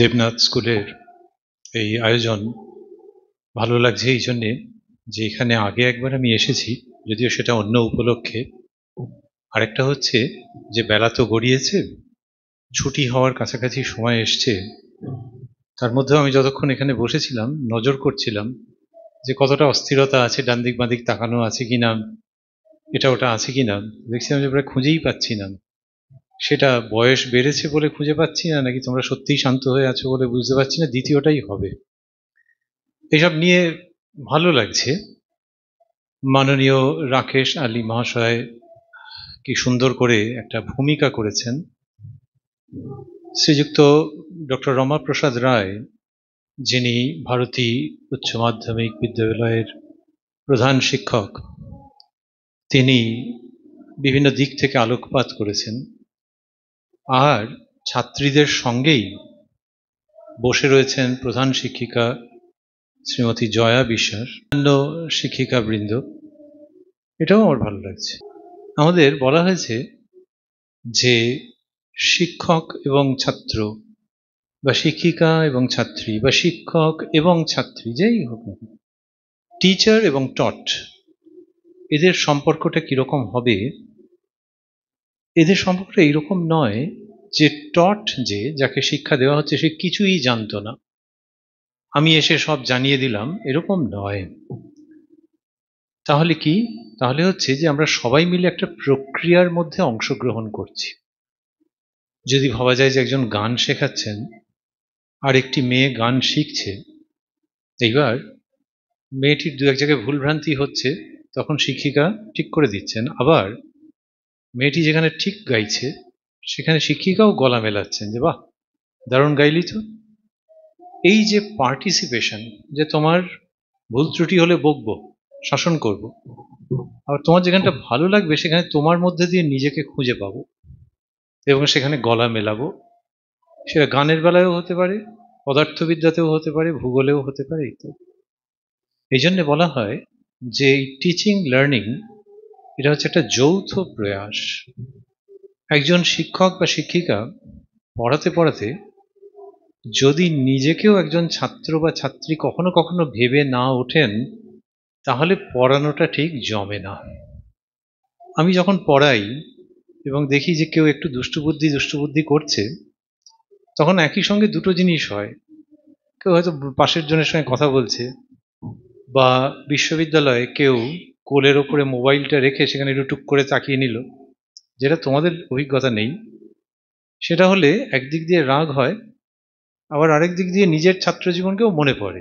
দেবনাথ স্কুলের এই আয়োজন ভালো লাগছে এই জন্যে যে এখানে আগে একবার আমি এসেছি যদিও সেটা অন্য উপলক্ষে আরেকটা হচ্ছে যে বেলা তো গড়িয়েছে ছুটি হওয়ার কাছাকাছি সময় এসছে তার মধ্যেও আমি যতক্ষণ এখানে বসেছিলাম নজর করছিলাম যে কতটা অস্থিরতা আছে ডান দিক বাঁদিক তাকানো আছে কি না এটা ওটা আছে কি না দেখছিলাম যে প্রায় খুঁজেই পাচ্ছি না সেটা বয়স বেড়েছে বলে খুঁজে পাচ্ছি না নাকি তোমরা সত্যিই শান্ত হয়ে আছো বলে বুঝতে পারছি না দ্বিতীয়টাই হবে এসব নিয়ে ভালো লাগছে মাননীয় রাকেশ আলী মহাশয় কি সুন্দর করে একটা ভূমিকা করেছেন শ্রীযুক্ত ডক্টর রমাপ্রসাদ রায় যিনি ভারতী উচ্চ মাধ্যমিক বিদ্যালয়ের প্রধান শিক্ষক তিনি বিভিন্ন দিক থেকে আলোকপাত করেছেন আর ছাত্রীদের সঙ্গেই বসে রয়েছেন প্রধান শিক্ষিকা শ্রীমতী জয়া বিশ্বাস শিক্ষিকা শিক্ষিকাবৃন্দ এটাও আমার ভালো লাগছে আমাদের বলা হয়েছে যে শিক্ষক এবং ছাত্র বা শিক্ষিকা এবং ছাত্রী বা শিক্ষক এবং ছাত্রী যেই হোক না টিচার এবং টট এদের সম্পর্কটা কীরকম হবে এদের সম্পর্কে এইরকম নয় যে টট যে যাকে শিক্ষা দেওয়া হচ্ছে সে কিছুই জানতো না আমি এসে সব জানিয়ে দিলাম এরকম নয় তাহলে কি তাহলে হচ্ছে যে আমরা সবাই মিলে একটা প্রক্রিয়ার মধ্যে অংশগ্রহণ করছি যদি ভাবা যায় যে একজন গান শেখাচ্ছেন আর একটি মেয়ে গান শিখছে এইবার মেয়েটির দু এক জায়গায় ভুলভ্রান্তি হচ্ছে তখন শিক্ষিকা ঠিক করে দিচ্ছেন আবার মেয়েটি যেখানে ঠিক গাইছে সেখানে শিক্ষিকাও গলা মেলাচ্ছেন যে বাহ দারুণ গাইলি তো এই যে পার্টিসিপেশন যে তোমার ভুল ত্রুটি হলে বকব শাসন করব আর তোমার যেখানটা ভালো লাগবে সেখানে তোমার মধ্যে দিয়ে নিজেকে খুঁজে পাবো এবং সেখানে গলা মেলাবো সেটা গানের বেলায়ও হতে পারে পদার্থবিদ্যাতেও হতে পারে ভূগোলেও হতে পারে ইত্যাদি এই জন্যে বলা হয় যে এই টিচিং লার্নিং এটা হচ্ছে একটা যৌথ প্রয়াস একজন শিক্ষক বা শিক্ষিকা পড়াতে পড়াতে যদি নিজেকেও একজন ছাত্র বা ছাত্রী কখনো কখনো ভেবে না ওঠেন তাহলে পড়ানোটা ঠিক জমে না আমি যখন পড়াই এবং দেখি যে কেউ একটু দুষ্টুবুদ্ধি দুষ্টুবুদ্ধি করছে তখন একই সঙ্গে দুটো জিনিস হয় কেউ হয়তো পাশের জনের সঙ্গে কথা বলছে বা বিশ্ববিদ্যালয়ে কেউ কোলের ওপরে মোবাইলটা রেখে সেখানে একটু টুক করে তাকিয়ে নিল যেটা তোমাদের অভিজ্ঞতা নেই সেটা হলে একদিক দিয়ে রাগ হয় আবার আরেক দিক দিয়ে নিজের ছাত্র জীবনকেও মনে পড়ে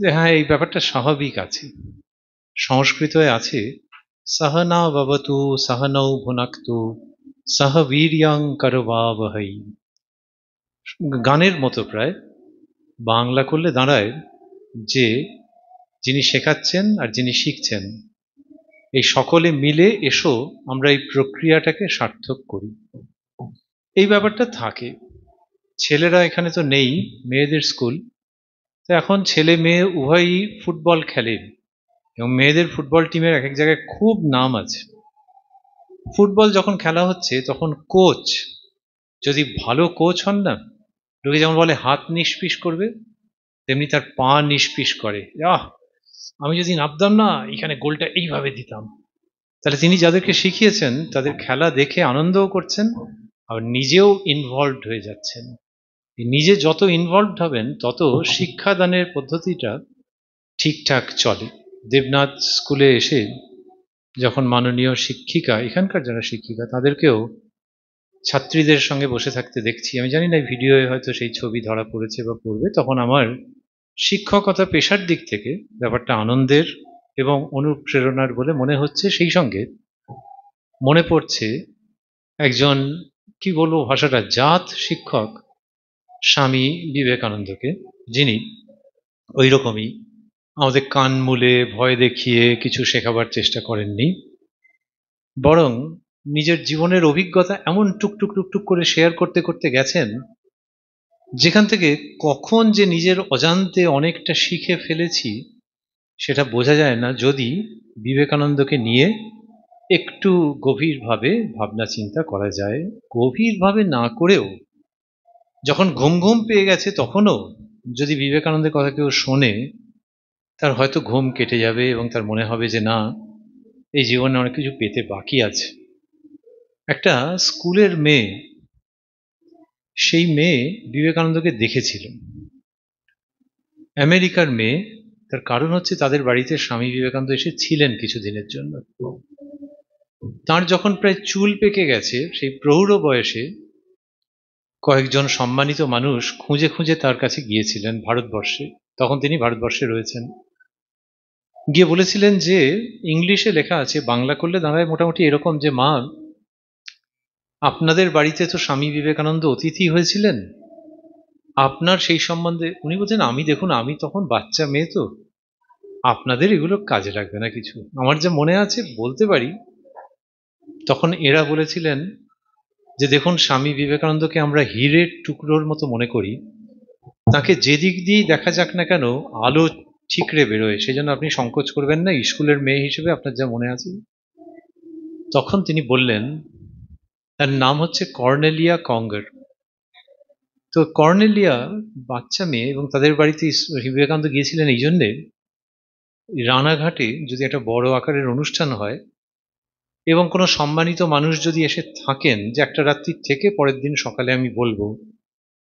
যে হ্যাঁ এই ব্যাপারটা স্বাভাবিক আছে সংস্কৃত আছে সহনা বাবতু সহনৌ ভুনাক্তু সহ বীরিয়াং করবাবহই গানের মতো প্রায় বাংলা করলে দাঁড়ায় যে যিনি শেখাচ্ছেন আর যিনি শিখছেন এই সকলে মিলে এসো আমরা এই প্রক্রিয়াটাকে সার্থক করি এই ব্যাপারটা থাকে ছেলেরা এখানে তো নেই মেয়েদের স্কুল তো এখন ছেলে মেয়ে উভয়ই ফুটবল খেলে এবং মেয়েদের ফুটবল টিমের এক এক জায়গায় খুব নাম আছে ফুটবল যখন খেলা হচ্ছে তখন কোচ যদি ভালো কোচ হন না লোকে যেমন বলে হাত নিষ্পিস করবে তেমনি তার পা নিষ্পিস করে আহ আমি যদি নামতাম না এখানে গোলটা এইভাবে দিতাম তাহলে তিনি যাদেরকে শিখিয়েছেন তাদের খেলা দেখে আনন্দও করছেন আর নিজেও ইনভলভড হয়ে যাচ্ছেন নিজে যত ইনভলভড হবেন তত শিক্ষাদানের পদ্ধতিটা ঠিকঠাক চলে দেবনাথ স্কুলে এসে যখন মাননীয় শিক্ষিকা এখানকার যারা শিক্ষিকা তাদেরকেও ছাত্রীদের সঙ্গে বসে থাকতে দেখছি আমি জানি না ভিডিও হয়তো সেই ছবি ধরা পড়েছে বা পড়বে তখন আমার শিক্ষকতা পেশার দিক থেকে ব্যাপারটা আনন্দের এবং অনুপ্রেরণার বলে মনে হচ্ছে সেই সঙ্গে মনে পড়ছে একজন কি বলবো ভাষাটা জাত শিক্ষক স্বামী বিবেকানন্দকে যিনি ওই রকমই আমাদের কান মূলে ভয় দেখিয়ে কিছু শেখাবার চেষ্টা করেননি বরং নিজের জীবনের অভিজ্ঞতা এমন টুকটুক টুকটুক করে শেয়ার করতে করতে গেছেন যেখান থেকে কখন যে নিজের অজান্তে অনেকটা শিখে ফেলেছি সেটা বোঝা যায় না যদি বিবেকানন্দকে নিয়ে একটু গভীরভাবে ভাবনা চিন্তা করা যায় গভীরভাবে না করেও যখন ঘুম ঘুম পেয়ে গেছে তখনও যদি বিবেকানন্দের কথা কেউ শোনে তার হয়তো ঘুম কেটে যাবে এবং তার মনে হবে যে না এই জীবনে অনেক কিছু পেতে বাকি আছে একটা স্কুলের মেয়ে সেই মেয়ে বিবেকানন্দকে দেখেছিল আমেরিকার মেয়ে তার কারণ হচ্ছে তাদের বাড়িতে স্বামী বিবেকানন্দ এসে ছিলেন কিছুদিনের জন্য তার যখন প্রায় চুল পেকে গেছে সেই প্রৌঢ় বয়সে কয়েকজন সম্মানিত মানুষ খুঁজে খুঁজে তার কাছে গিয়েছিলেন ভারতবর্ষে তখন তিনি ভারতবর্ষে রয়েছেন গিয়ে বলেছিলেন যে ইংলিশে লেখা আছে বাংলা করলে দাঁড়ায় মোটামুটি এরকম যে মা আপনাদের বাড়িতে তো স্বামী বিবেকানন্দ অতিথি হয়েছিলেন আপনার সেই সম্বন্ধে উনি বলছেন আমি দেখুন আমি তখন বাচ্চা মেয়ে তো আপনাদের এগুলো কাজে লাগবে না কিছু আমার যা মনে আছে বলতে পারি তখন এরা বলেছিলেন যে দেখুন স্বামী বিবেকানন্দকে আমরা হিরের টুকরোর মতো মনে করি তাকে যেদিক দিয়েই দেখা যাক না কেন আলো ঠিকরে বেরোয় সেই জন্য আপনি সংকোচ করবেন না স্কুলের মেয়ে হিসেবে আপনার যা মনে আছে তখন তিনি বললেন তার নাম হচ্ছে কর্নেলিয়া কঙ্গের তো কর্নেলিয়া বাচ্চা মেয়ে এবং তাদের বাড়িতে বিবেকানন্দ গিয়েছিলেন এই জন্যে রানাঘাটে যদি একটা বড় আকারের অনুষ্ঠান হয় এবং কোনো সম্মানিত মানুষ যদি এসে থাকেন যে একটা রাত্রি থেকে পরের দিন সকালে আমি বলবো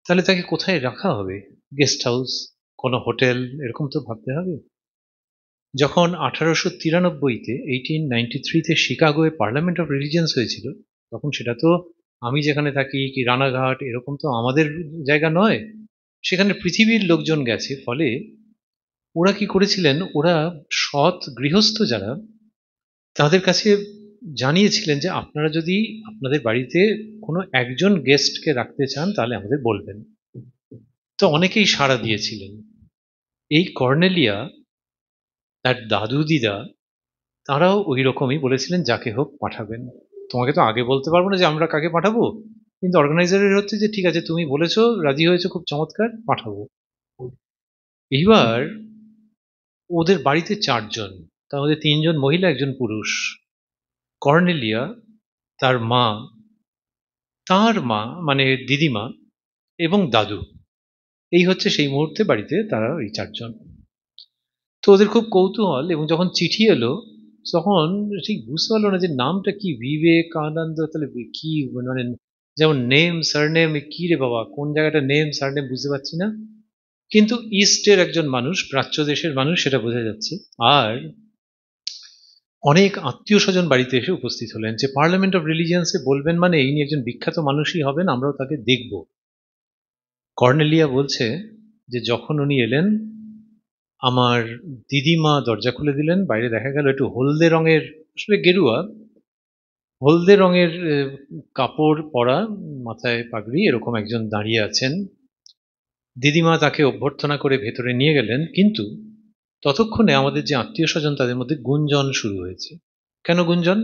তাহলে তাকে কোথায় রাখা হবে গেস্ট হাউস কোনো হোটেল এরকম তো ভাবতে হবে যখন আঠারোশো তিরানব্বইতে এইটিন নাইনটি থ্রিতে শিকাগোয় পার্লামেন্ট অফ রিলিজেন্স হয়েছিল তখন সেটা তো আমি যেখানে থাকি কি রানাঘাট এরকম তো আমাদের জায়গা নয় সেখানে পৃথিবীর লোকজন গেছে ফলে ওরা কি করেছিলেন ওরা সৎ গৃহস্থ যারা তাদের কাছে জানিয়েছিলেন যে আপনারা যদি আপনাদের বাড়িতে কোনো একজন গেস্টকে রাখতে চান তাহলে আমাদের বলবেন তো অনেকেই সাড়া দিয়েছিলেন এই কর্নেলিয়া তার দাদু দিদা তারাও ওই রকমই বলেছিলেন যাকে হোক পাঠাবেন তোমাকে তো আগে বলতে পারবো না যে আমরা কাকে পাঠাবো কিন্তু অর্গানাইজারের হচ্ছে যে ঠিক আছে তুমি বলেছো রাজি হয়েছো খুব চমৎকার পাঠাবো এইবার ওদের বাড়িতে চারজন তার মধ্যে তিনজন মহিলা একজন পুরুষ কর্নেলিয়া তার মা তার মা মানে দিদিমা এবং দাদু এই হচ্ছে সেই মুহূর্তে বাড়িতে তারা এই চারজন তো ওদের খুব কৌতূহল এবং যখন চিঠি এলো তখন ঠিক বুঝতে পারলো না যে নামটা কি বিবেকানন্দ তাহলে কি মানে যেমন নেম সারনেম কি রে বাবা কোন জায়গাটা নেম সারনেম বুঝতে পারছি না কিন্তু ইস্টের একজন মানুষ প্রাচ্য দেশের মানুষ সেটা বোঝা যাচ্ছে আর অনেক আত্মীয় স্বজন বাড়িতে এসে উপস্থিত হলেন যে পার্লামেন্ট অফ রিলিজিয়ান্সে বলবেন মানে এই নিয়ে একজন বিখ্যাত মানুষই হবেন আমরাও তাকে দেখব কর্নেলিয়া বলছে যে যখন উনি এলেন আমার দিদিমা দরজা খুলে দিলেন বাইরে দেখা গেল একটু হলদে রঙের আসলে গেরুয়া হলদে রঙের কাপড় পরা মাথায় পাগড়ি এরকম একজন দাঁড়িয়ে আছেন দিদিমা তাকে অভ্যর্থনা করে ভেতরে নিয়ে গেলেন কিন্তু ততক্ষণে আমাদের যে আত্মীয় স্বজন তাদের মধ্যে গুঞ্জন শুরু হয়েছে কেন গুঞ্জন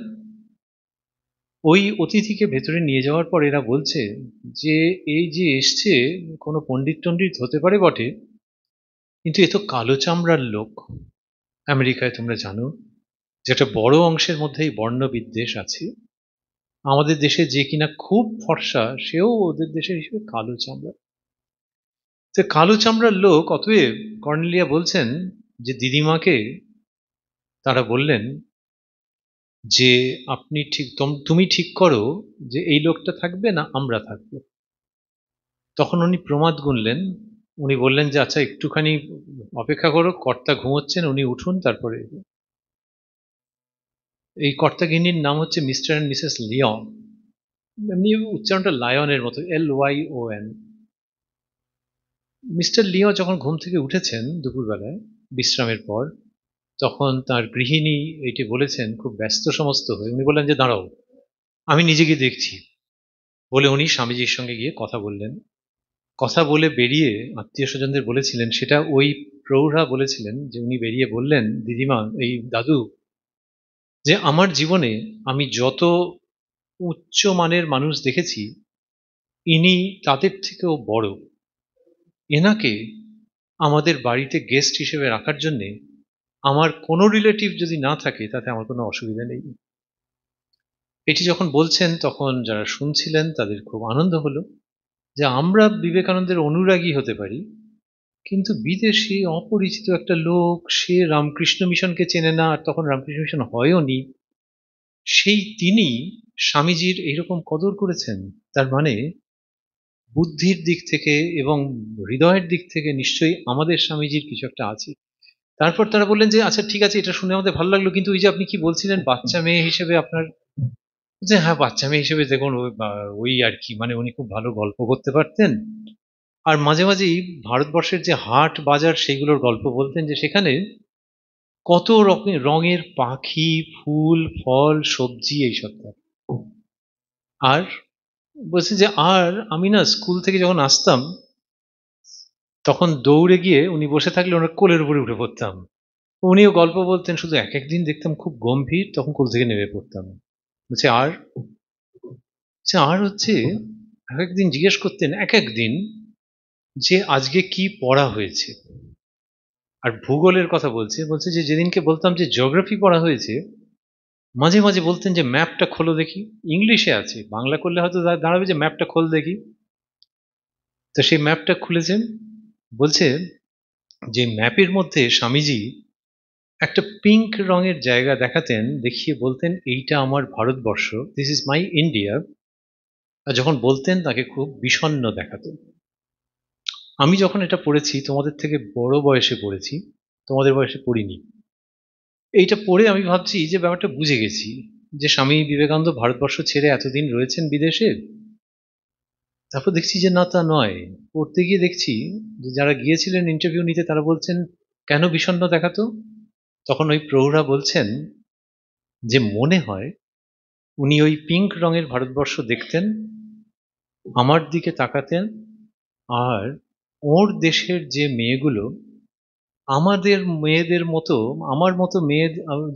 ওই অতিথিকে ভেতরে নিয়ে যাওয়ার পর এরা বলছে যে এই যে এসছে কোনো পণ্ডিত টণ্ডিত হতে পারে বটে কিন্তু এ তো কালো চামড়ার লোক আমেরিকায় তোমরা জানো যেটা বড় অংশের মধ্যেই বর্ণ বিদ্বেষ আছে আমাদের দেশে যে কিনা খুব ফর্সা সেও ওদের দেশে হিসেবে কালো চামড়া তো কালো চামড়ার লোক অতএব কর্নেলিয়া বলছেন যে দিদিমাকে তারা বললেন যে আপনি ঠিক তুমি ঠিক করো যে এই লোকটা থাকবে না আমরা থাকবো তখন উনি প্রমাদ গুনলেন উনি বললেন যে আচ্ছা একটুখানি অপেক্ষা করো কর্তা ঘুমোচ্ছেন উনি উঠুন তারপরে এই কর্তাগিনীর নাম হচ্ছে মিস্টার অ্যান্ড মিসেস লিয়ন এমনি উচ্চারণটা লায়নের মতো L Y O N mister Leo যখন ঘুম থেকে উঠেছেন দুপুরবেলায় বিশ্রামের পর তখন তার গৃহিণী এটি বলেছেন খুব ব্যস্ত সমস্ত হয়ে উনি বললেন যে দাঁড়াও আমি নিজে গিয়ে দেখছি বলে উনি স্বামীজির সঙ্গে গিয়ে কথা বললেন কথা বলে বেরিয়ে আত্মীয় স্বজনদের বলেছিলেন সেটা ওই প্রৌঢ়া বলেছিলেন যে উনি বেরিয়ে বললেন দিদিমা এই দাদু যে আমার জীবনে আমি যত উচ্চ মানের মানুষ দেখেছি ইনি তাদের থেকেও বড় এনাকে আমাদের বাড়িতে গেস্ট হিসেবে রাখার জন্যে আমার কোনো রিলেটিভ যদি না থাকে তাতে আমার কোনো অসুবিধা নেই এটি যখন বলছেন তখন যারা শুনছিলেন তাদের খুব আনন্দ হলো যে আমরা বিবেকানন্দের অনুরাগী হতে পারি কিন্তু বিদেশি অপরিচিত একটা লোক সে রামকৃষ্ণ মিশনকে চেনে না আর তখন রামকৃষ্ণ মিশন হয়ও নি সেই তিনি স্বামীজির এইরকম কদর করেছেন তার মানে বুদ্ধির দিক থেকে এবং হৃদয়ের দিক থেকে নিশ্চয়ই আমাদের স্বামীজির কিছু একটা আছে তারপর তারা বললেন যে আচ্ছা ঠিক আছে এটা শুনে আমাদের ভালো লাগলো কিন্তু ওই যে আপনি কি বলছিলেন বাচ্চা মেয়ে হিসেবে আপনার যে হ্যাঁ বাচ্চা মেয়ে হিসেবে দেখুন ওই আর কি মানে উনি খুব ভালো গল্প করতে পারতেন আর মাঝে মাঝেই ভারতবর্ষের যে হাট বাজার সেইগুলোর গল্প বলতেন যে সেখানে কত রকমের রঙের পাখি ফুল ফল সবজি এইসব থাকে আর বলছি যে আর আমি না স্কুল থেকে যখন আসতাম তখন দৌড়ে গিয়ে উনি বসে থাকলে ওনার কোলের উপরে উঠে পড়তাম উনিও গল্প বলতেন শুধু এক একদিন দেখতাম খুব গম্ভীর তখন কোল থেকে নেমে পড়তাম বলছে আর বলছে আর হচ্ছে এক একদিন জিজ্ঞেস করতেন এক একদিন যে আজকে কি পড়া হয়েছে আর ভূগোলের কথা বলছে বলছে যে যেদিনকে বলতাম যে জিওগ্রাফি পড়া হয়েছে মাঝে মাঝে বলতেন যে ম্যাপটা খোলো দেখি ইংলিশে আছে বাংলা করলে হয়তো দাঁড়াবে যে ম্যাপটা খোল দেখি তো সেই ম্যাপটা খুলেছেন বলছে যে ম্যাপের মধ্যে স্বামীজি একটা পিঙ্ক রঙের জায়গা দেখাতেন দেখিয়ে বলতেন এইটা আমার ভারতবর্ষ দিস ইজ মাই ইন্ডিয়া আর যখন বলতেন তাকে খুব বিষণ্ন দেখাতো আমি যখন এটা পড়েছি তোমাদের থেকে বড় বয়সে পড়েছি তোমাদের বয়সে পড়িনি এইটা পড়ে আমি ভাবছি যে ব্যাপারটা বুঝে গেছি যে স্বামী বিবেকানন্দ ভারতবর্ষ ছেড়ে এতদিন রয়েছেন বিদেশে তারপর দেখছি যে না তা নয় পড়তে গিয়ে দেখছি যে যারা গিয়েছিলেন ইন্টারভিউ নিতে তারা বলছেন কেন বিষণ্ন দেখাতো তখন ওই প্রৌঢ়া বলছেন যে মনে হয় উনি ওই পিঙ্ক রঙের ভারতবর্ষ দেখতেন আমার দিকে তাকাতেন আর ওর দেশের যে মেয়েগুলো আমাদের মেয়েদের মতো আমার মতো মেয়ে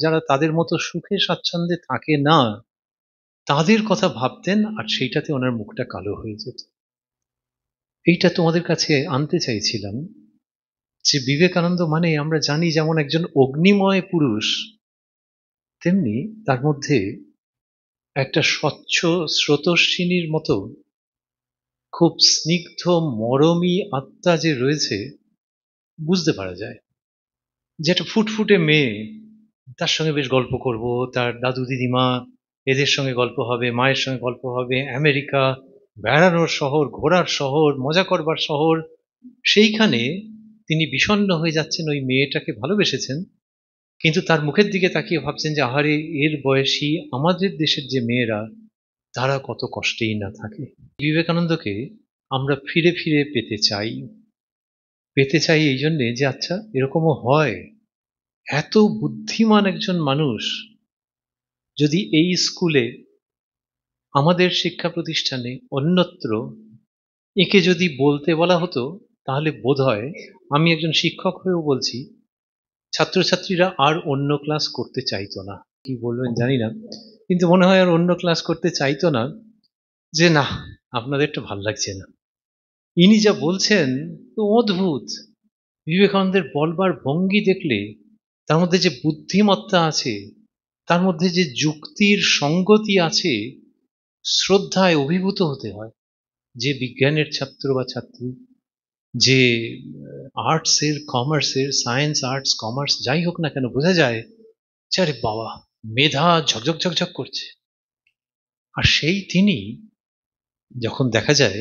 যারা তাদের মতো সুখে স্বাচ্ছন্দ্যে থাকে না তাদের কথা ভাবতেন আর সেইটাতে ওনার মুখটা কালো হয়ে যেত এইটা তোমাদের কাছে আনতে চাইছিলাম যে বিবেকানন্দ মানে আমরা জানি যেমন একজন অগ্নিময় পুরুষ তেমনি তার মধ্যে একটা স্বচ্ছ স্রোতস্বিনীর মতো খুব স্নিগ্ধ মরমী আত্মা যে রয়েছে বুঝতে পারা যায় যেটা ফুটফুটে মেয়ে তার সঙ্গে বেশ গল্প করব তার দাদু দিদিমা এদের সঙ্গে গল্প হবে মায়ের সঙ্গে গল্প হবে আমেরিকা বেড়ানোর শহর ঘোরার শহর মজা করবার শহর সেইখানে তিনি বিষণ্ন হয়ে যাচ্ছেন ওই মেয়েটাকে ভালোবেসেছেন কিন্তু তার মুখের দিকে তাকিয়ে ভাবছেন যে আহারে এর বয়সী আমাদের দেশের যে মেয়েরা তারা কত কষ্টেই না থাকে বিবেকানন্দকে আমরা ফিরে ফিরে পেতে চাই পেতে চাই এই জন্যে যে আচ্ছা এরকমও হয় এত বুদ্ধিমান একজন মানুষ যদি এই স্কুলে আমাদের শিক্ষা প্রতিষ্ঠানে অন্যত্র একে যদি বলতে বলা হতো তাহলে বোধ হয় আমি একজন শিক্ষক হয়েও বলছি ছাত্রছাত্রীরা আর অন্য ক্লাস করতে চাইতো না কি বলবেন জানি না কিন্তু মনে হয় আর অন্য ক্লাস করতে চাইতো না যে না আপনাদেরটা ভাল লাগছে না ইনি যা বলছেন তো অদ্ভুত বিবেকানন্দের বলবার ভঙ্গি দেখলে তার মধ্যে যে বুদ্ধিমত্তা আছে তার মধ্যে যে যুক্তির সঙ্গতি আছে শ্রদ্ধায় অভিভূত হতে হয় যে বিজ্ঞানের ছাত্র বা ছাত্রী যে আর্টসের কমার্সের সায়েন্স আর্টস কমার্স যাই হোক না কেন বোঝা যায় যে আরে বাবা মেধা ঝকঝক ঝকঝক করছে আর সেই তিনি যখন দেখা যায়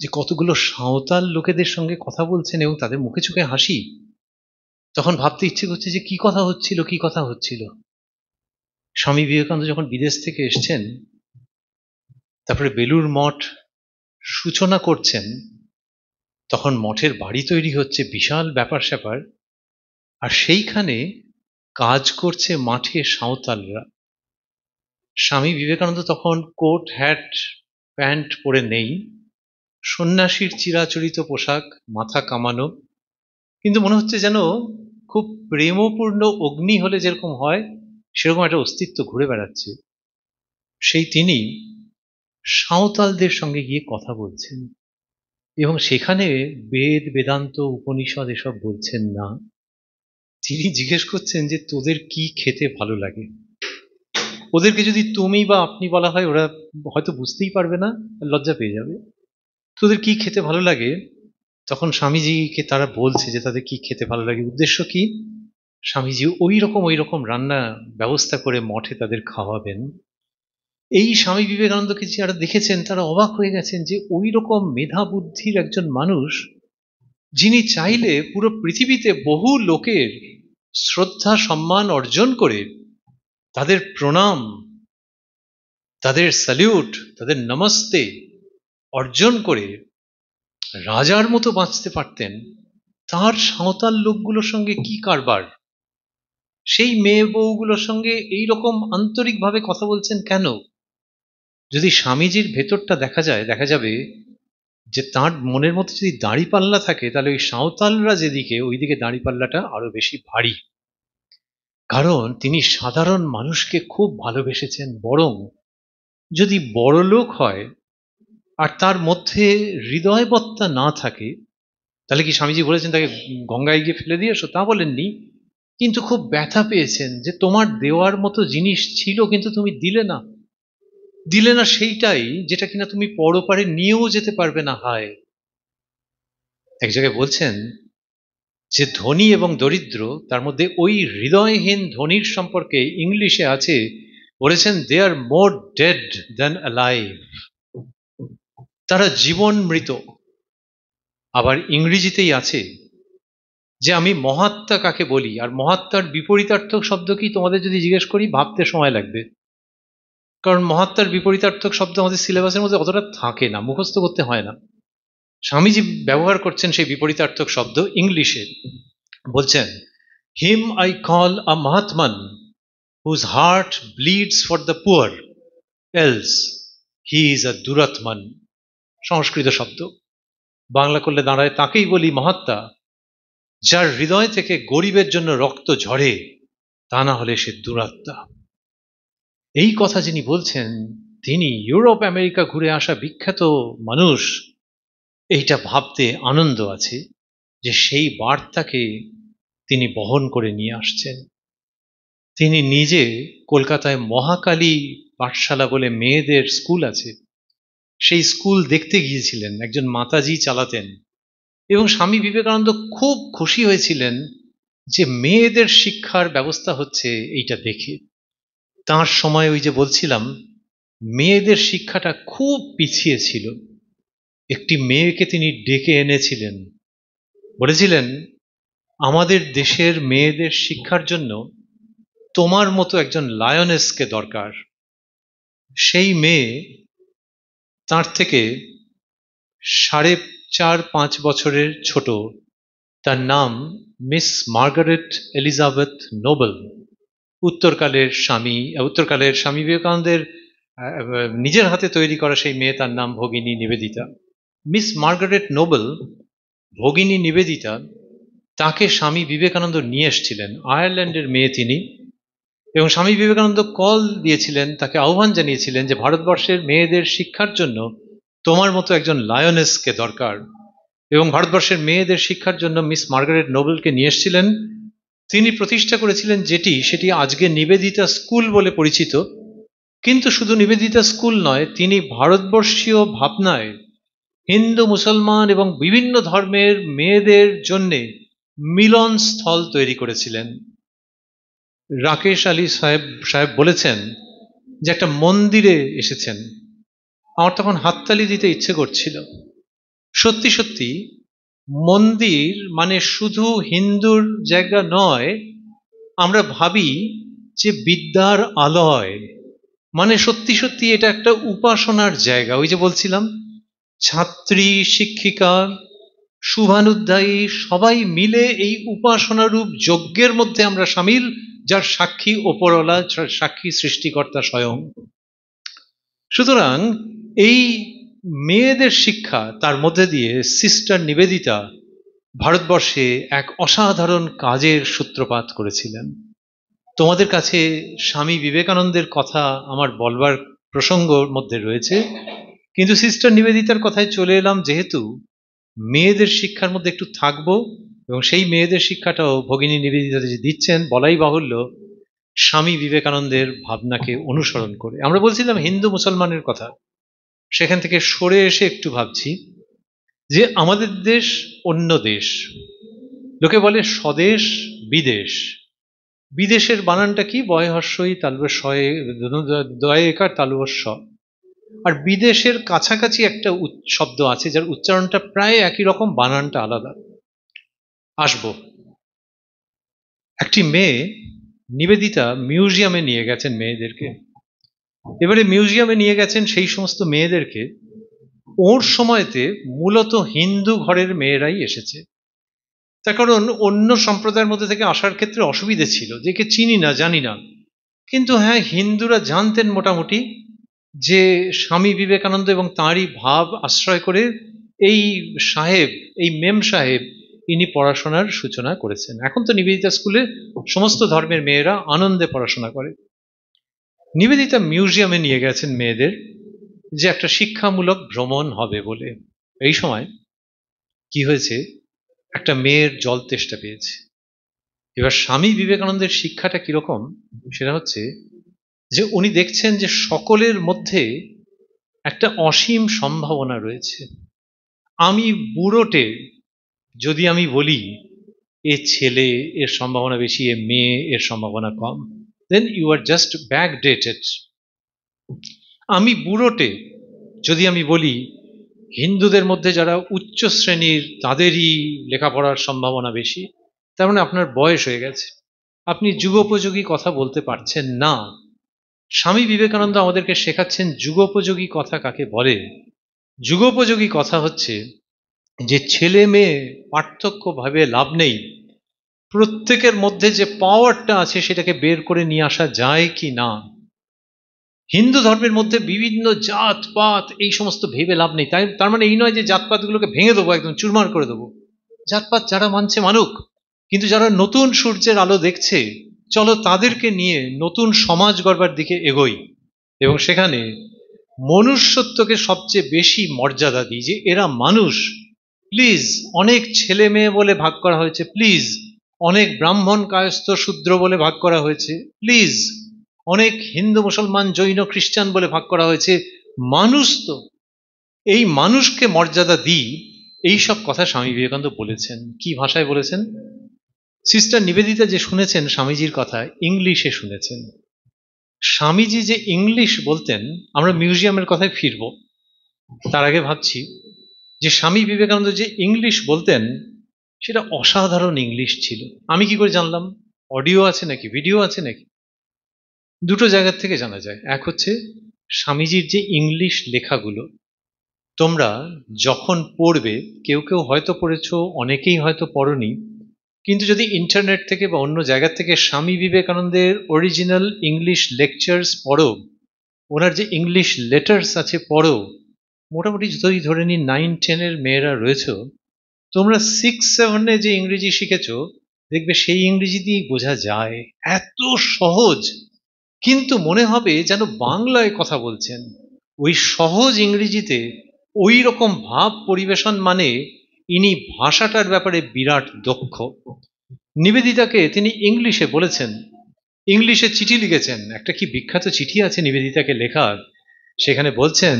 যে কতগুলো সাঁওতাল লোকেদের সঙ্গে কথা বলছেন এবং তাদের মুখে চুখে হাসি তখন ভাবতে ইচ্ছে করছে যে কি কথা হচ্ছিল কি কথা হচ্ছিল স্বামী বিবেকানন্দ যখন বিদেশ থেকে এসছেন তারপরে বেলুর মঠ সূচনা করছেন তখন মঠের বাড়ি তৈরি হচ্ছে বিশাল ব্যাপার স্যাপার আর সেইখানে কাজ করছে মাঠে সাঁওতালরা স্বামী বিবেকানন্দ তখন কোট হ্যাট প্যান্ট পরে নেই সন্ন্যাসীর চিরাচরিত পোশাক মাথা কামানো কিন্তু মনে হচ্ছে যেন খুব প্রেমপূর্ণ অগ্নি হলে যেরকম হয় সেরকম একটা অস্তিত্ব ঘুরে বেড়াচ্ছে সেই তিনি সাঁওতালদের সঙ্গে গিয়ে কথা বলছেন এবং সেখানে বেদ বেদান্ত উপনিষদ এসব বলছেন না তিনি জিজ্ঞেস করছেন যে তোদের কি খেতে ভালো লাগে ওদেরকে যদি তুমি বা আপনি বলা হয় ওরা হয়তো বুঝতেই পারবে না লজ্জা পেয়ে যাবে তোদের কি খেতে ভালো লাগে তখন স্বামীজিকে তারা বলছে যে তাদের কি খেতে ভালো লাগে উদ্দেশ্য কি স্বামীজি ওই রকম ওই রকম রান্না ব্যবস্থা করে মঠে তাদের খাওয়াবেন এই স্বামী বিবেকানন্দকে যারা দেখেছেন তারা অবাক হয়ে গেছেন যে ওই রকম মেধা বুদ্ধির একজন মানুষ যিনি চাইলে পুরো পৃথিবীতে বহু লোকের শ্রদ্ধা সম্মান অর্জন করে তাদের প্রণাম তাদের স্যালিউট তাদের নমস্তে অর্জন করে রাজার মতো বাঁচতে পারতেন তার সাঁওতাল লোকগুলোর সঙ্গে কি কারবার সেই মেয়ে বউগুলোর সঙ্গে এই রকম আন্তরিকভাবে কথা বলছেন কেন যদি স্বামীজির ভেতরটা দেখা যায় দেখা যাবে যে তার মনের মধ্যে যদি দাঁড়িপাল্লা থাকে তাহলে ওই সাঁওতালরা যেদিকে ওইদিকে দাঁড়িপাল্লাটা আরো বেশি ভারী কারণ তিনি সাধারণ মানুষকে খুব ভালোবেসেছেন বরং যদি বড় লোক হয় আর তার মধ্যে হৃদয়বত্তা না থাকে তাহলে কি স্বামীজি বলেছেন তাকে গঙ্গায় গিয়ে ফেলে দিয়ে এসো তা বলেননি কিন্তু খুব ব্যথা পেয়েছেন যে তোমার দেওয়ার মতো জিনিস ছিল কিন্তু তুমি দিলে না দিলে না সেইটাই যেটা কিনা তুমি পরপারে নিয়েও যেতে পারবে না হায় এক জায়গায় বলছেন যে ধনী এবং দরিদ্র তার মধ্যে ওই হৃদয়হীন ধনির সম্পর্কে ইংলিশে আছে বলেছেন দে আর মোর ডেড দেন অ্যালাইভ তারা জীবন মৃত আবার ইংরেজিতেই আছে যে আমি মহাত্মা কাকে বলি আর মহাত্মার বিপরীতার্থক শব্দ কি তোমাদের যদি জিজ্ঞেস করি ভাবতে সময় লাগবে কারণ মহাত্মার বিপরীতার্থক শব্দ আমাদের সিলেবাসের মধ্যে অতটা থাকে না মুখস্থ করতে হয় না স্বামীজি ব্যবহার করছেন সেই বিপরীতার্থক শব্দ ইংলিশে বলছেন him I call a mahatman whose heart bleeds for the poor else he is a duratman সংস্কৃত শব্দ বাংলা করলে দাঁড়ায় তাকেই বলি মহাত্মা যার হৃদয় থেকে গরিবের জন্য রক্ত ঝরে তা না হলে সে দুরাত্মা এই কথা যিনি বলছেন তিনি ইউরোপ আমেরিকা ঘুরে আসা বিখ্যাত মানুষ এইটা ভাবতে আনন্দ আছে যে সেই বার্তাকে তিনি বহন করে নিয়ে আসছেন তিনি নিজে কলকাতায় মহাকালী পাঠশালা বলে মেয়েদের স্কুল আছে সেই স্কুল দেখতে গিয়েছিলেন একজন মাতাজি চালাতেন এবং স্বামী বিবেকানন্দ খুব খুশি হয়েছিলেন যে মেয়েদের শিক্ষার ব্যবস্থা হচ্ছে এইটা দেখে তার সময় ওই যে বলছিলাম মেয়েদের শিক্ষাটা খুব পিছিয়ে ছিল একটি মেয়েকে তিনি ডেকে এনেছিলেন বলেছিলেন আমাদের দেশের মেয়েদের শিক্ষার জন্য তোমার মতো একজন লায়নেসকে দরকার সেই মেয়ে তার থেকে সাড়ে চার পাঁচ বছরের ছোট তার নাম মিস মার্গারেট এলিজাবেথ নোবেল উত্তরকালের স্বামী উত্তরকালের স্বামী বিবেকানন্দের নিজের হাতে তৈরি করা সেই মেয়ে তার নাম ভগিনী নিবেদিতা মিস মার্গারেট নোবেল ভগিনী নিবেদিতা তাকে স্বামী বিবেকানন্দ নিয়ে এসেছিলেন আয়ারল্যান্ডের মেয়ে তিনি এবং স্বামী বিবেকানন্দ কল দিয়েছিলেন তাকে আহ্বান জানিয়েছিলেন যে ভারতবর্ষের মেয়েদের শিক্ষার জন্য তোমার মতো একজন লায়নেসকে দরকার এবং ভারতবর্ষের মেয়েদের শিক্ষার জন্য মিস মার্গারেট নোবেলকে নিয়ে এসেছিলেন তিনি প্রতিষ্ঠা করেছিলেন যেটি সেটি আজকে নিবেদিতা স্কুল বলে পরিচিত কিন্তু শুধু নিবেদিতা স্কুল নয় তিনি ভারতবর্ষীয় ভাবনায় হিন্দু মুসলমান এবং বিভিন্ন ধর্মের মেয়েদের জন্যে মিলন স্থল তৈরি করেছিলেন রাকেশ আলী সাহেব সাহেব বলেছেন যে একটা মন্দিরে এসেছেন আমার তখন হাততালি দিতে ইচ্ছে করছিল সত্যি সত্যি মন্দির মানে শুধু হিন্দুর জায়গা নয় আমরা ভাবি যে বিদ্যার আলয় মানে সত্যি সত্যি এটা একটা উপাসনার জায়গা ওই যে বলছিলাম ছাত্রী শিক্ষিকা শুভানুধ্যায়ী সবাই মিলে এই উপাসনারূপ যজ্ঞের মধ্যে আমরা সামিল যার সাক্ষী ওপরওয়ালা সাক্ষী সৃষ্টিকর্তা স্বয়ং সুতরাং এই মেয়েদের শিক্ষা তার মধ্যে দিয়ে সিস্টার নিবেদিতা ভারতবর্ষে এক অসাধারণ কাজের সূত্রপাত করেছিলেন তোমাদের কাছে স্বামী বিবেকানন্দের কথা আমার বলবার প্রসঙ্গর মধ্যে রয়েছে কিন্তু সিস্টার নিবেদিতার কথায় চলে এলাম যেহেতু মেয়েদের শিক্ষার মধ্যে একটু থাকব এবং সেই মেয়েদের শিক্ষাটাও ভগিনী নিবেদিতা যে দিচ্ছেন বলাই বাহুল্য স্বামী বিবেকানন্দের ভাবনাকে অনুসরণ করে আমরা বলছিলাম হিন্দু মুসলমানের কথা সেখান থেকে সরে এসে একটু ভাবছি যে আমাদের দেশ অন্য দেশ লোকে বলে স্বদেশ বিদেশ বিদেশের বানানটা কি বয়হস্যই তালবের শয়ে দয়ে একার তালবস্য আর বিদেশের কাছাকাছি একটা শব্দ আছে যার উচ্চারণটা প্রায় একই রকম বানানটা আলাদা আসব একটি মেয়ে নিবেদিতা মিউজিয়ামে নিয়ে গেছেন মেয়েদেরকে এবারে মিউজিয়ামে নিয়ে গেছেন সেই সমস্ত মেয়েদেরকে ওর সময়তে মূলত হিন্দু ঘরের মেয়েরাই এসেছে তার কারণ অন্য সম্প্রদায়ের মধ্যে থেকে আসার ক্ষেত্রে অসুবিধে ছিল যেকে চিনি না জানি না কিন্তু হ্যাঁ হিন্দুরা জানতেন মোটামুটি যে স্বামী বিবেকানন্দ এবং তাঁরই ভাব আশ্রয় করে এই সাহেব এই মেম সাহেব ইনি পড়াশোনার সূচনা করেছেন এখন তো নিবেদিতা স্কুলে সমস্ত ধর্মের মেয়েরা আনন্দে পড়াশোনা করে নিবেদিতা মিউজিয়ামে নিয়ে গেছেন মেয়েদের যে একটা শিক্ষামূলক ভ্রমণ হবে বলে এই সময় কি হয়েছে একটা মেয়ের জল তেষ্টা পেয়েছে এবার স্বামী বিবেকানন্দের শিক্ষাটা কিরকম সেটা হচ্ছে যে উনি দেখছেন যে সকলের মধ্যে একটা অসীম সম্ভাবনা রয়েছে আমি বুড়োটে যদি আমি বলি এ ছেলে এর সম্ভাবনা বেশি এ মেয়ে এর সম্ভাবনা কম then you are just back dated আমি বুড়োটে যদি আমি বলি হিন্দুদের মধ্যে যারা উচ্চ শ্রেণীর তাদেরই লেখাপড়ার সম্ভাবনা বেশি তার মানে আপনার বয়স হয়ে গেছে আপনি যুগোপযোগী কথা বলতে পারছেন না স্বামী বিবেকানন্দ আমাদেরকে শেখাচ্ছেন যুগোপযোগী কথা কাকে বলে যুগোপযোগী কথা হচ্ছে যে ছেলে মেয়ে পার্থক্যভাবে লাভ নেই প্রত্যেকের মধ্যে যে পাওয়ারটা আছে সেটাকে বের করে নিয়ে আসা যায় কি না হিন্দু ধর্মের মধ্যে বিভিন্ন জাত পাত এই সমস্ত ভেবে লাভ নেই তাই তার মানে এই নয় যে জাতপাতগুলোকে ভেঙে দেবো একদম চুরমার করে দেবো জাতপাত যারা মানছে মানুক কিন্তু যারা নতুন সূর্যের আলো দেখছে চলো তাদেরকে নিয়ে নতুন সমাজ গড়বার দিকে এগোই এবং সেখানে মনুষ্যত্বকে সবচেয়ে বেশি মর্যাদা দিই যে এরা মানুষ প্লিজ অনেক ছেলে মেয়ে বলে ভাগ করা হয়েছে প্লিজ অনেক ব্রাহ্মণ কায়স্থ শূদ্র বলে ভাগ করা হয়েছে প্লিজ অনেক হিন্দু মুসলমান জৈন খ্রিস্টান বলে ভাগ করা হয়েছে মানুষ তো এই মানুষকে মর্যাদা দিই এই সব কথা স্বামী বিবেকানন্দ বলেছেন কি ভাষায় বলেছেন সিস্টার নিবেদিতা যে শুনেছেন স্বামীজির কথা ইংলিশে শুনেছেন স্বামীজি যে ইংলিশ বলতেন আমরা মিউজিয়ামের কথায় ফিরব তার আগে ভাবছি যে স্বামী বিবেকানন্দ যে ইংলিশ বলতেন সেটা অসাধারণ ইংলিশ ছিল আমি কি করে জানলাম অডিও আছে নাকি ভিডিও আছে নাকি দুটো জায়গার থেকে জানা যায় এক হচ্ছে স্বামীজির যে ইংলিশ লেখাগুলো তোমরা যখন পড়বে কেউ কেউ হয়তো পড়েছ অনেকেই হয়তো পড়নি কিন্তু যদি ইন্টারনেট থেকে বা অন্য জায়গা থেকে স্বামী বিবেকানন্দের অরিজিনাল ইংলিশ লেকচার্স পড়ো ওনার যে ইংলিশ লেটার্স আছে পড়ো মোটামুটি যদি ধরে নিন নাইন টেনের মেয়েরা রয়েছে তোমরা সিক্স সেভেনে যে ইংরেজি শিখেছ দেখবে সেই ইংরেজি দিয়ে বোঝা যায় এত সহজ কিন্তু মনে হবে যেন বাংলায় কথা বলছেন ওই সহজ ইংরেজিতে ওই রকম ভাব পরিবেশন মানে ইনি ভাষাটার ব্যাপারে বিরাট দক্ষ নিবেদিতাকে তিনি ইংলিশে বলেছেন ইংলিশে চিঠি লিখেছেন একটা কি বিখ্যাত চিঠি আছে নিবেদিতাকে লেখার সেখানে বলছেন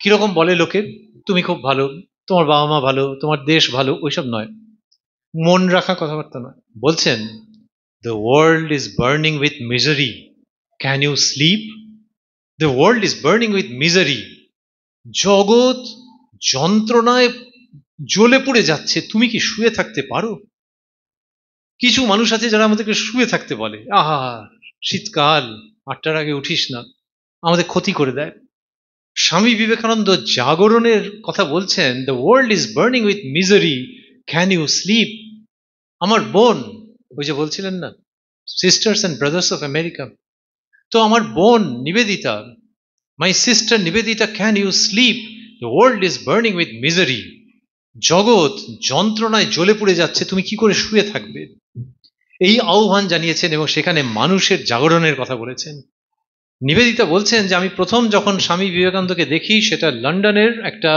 কিরকম বলে লোকে তুমি খুব ভালো তোমার বাবা মা ভালো তোমার দেশ ভালো ওইসব নয় মন রাখা কথাবার্তা নয় বলছেন the world is burning with misery can you sleep the world is burning with misery জগৎ যন্ত্রণায় জ্বলে পড়ে যাচ্ছে তুমি কি শুয়ে থাকতে পারো কিছু মানুষ আছে যারা আমাদেরকে শুয়ে থাকতে বলে আহা শীতকাল আটটার আগে উঠিস না আমাদের ক্ষতি করে দেয় স্বামী বিবেকানন্দ জাগরণের কথা বলছেন the world is burning with misery can you sleep আমার বোন ওই যে বলছিলেন না sisters and brothers of America তো আমার বোন Nivedita my sister Nivedita can you sleep the world is burning with misery জগৎ যন্ত্রণায় জ্বলে পড়ে যাচ্ছে তুমি কি করে শুয়ে থাকবে এই আহ্বান জানিয়েছেন এবং সেখানে মানুষের জাগরণের কথা বলেছেন নিবেদিতা বলছেন যে আমি প্রথম যখন স্বামী বিবেকানন্দকে দেখি সেটা লন্ডনের একটা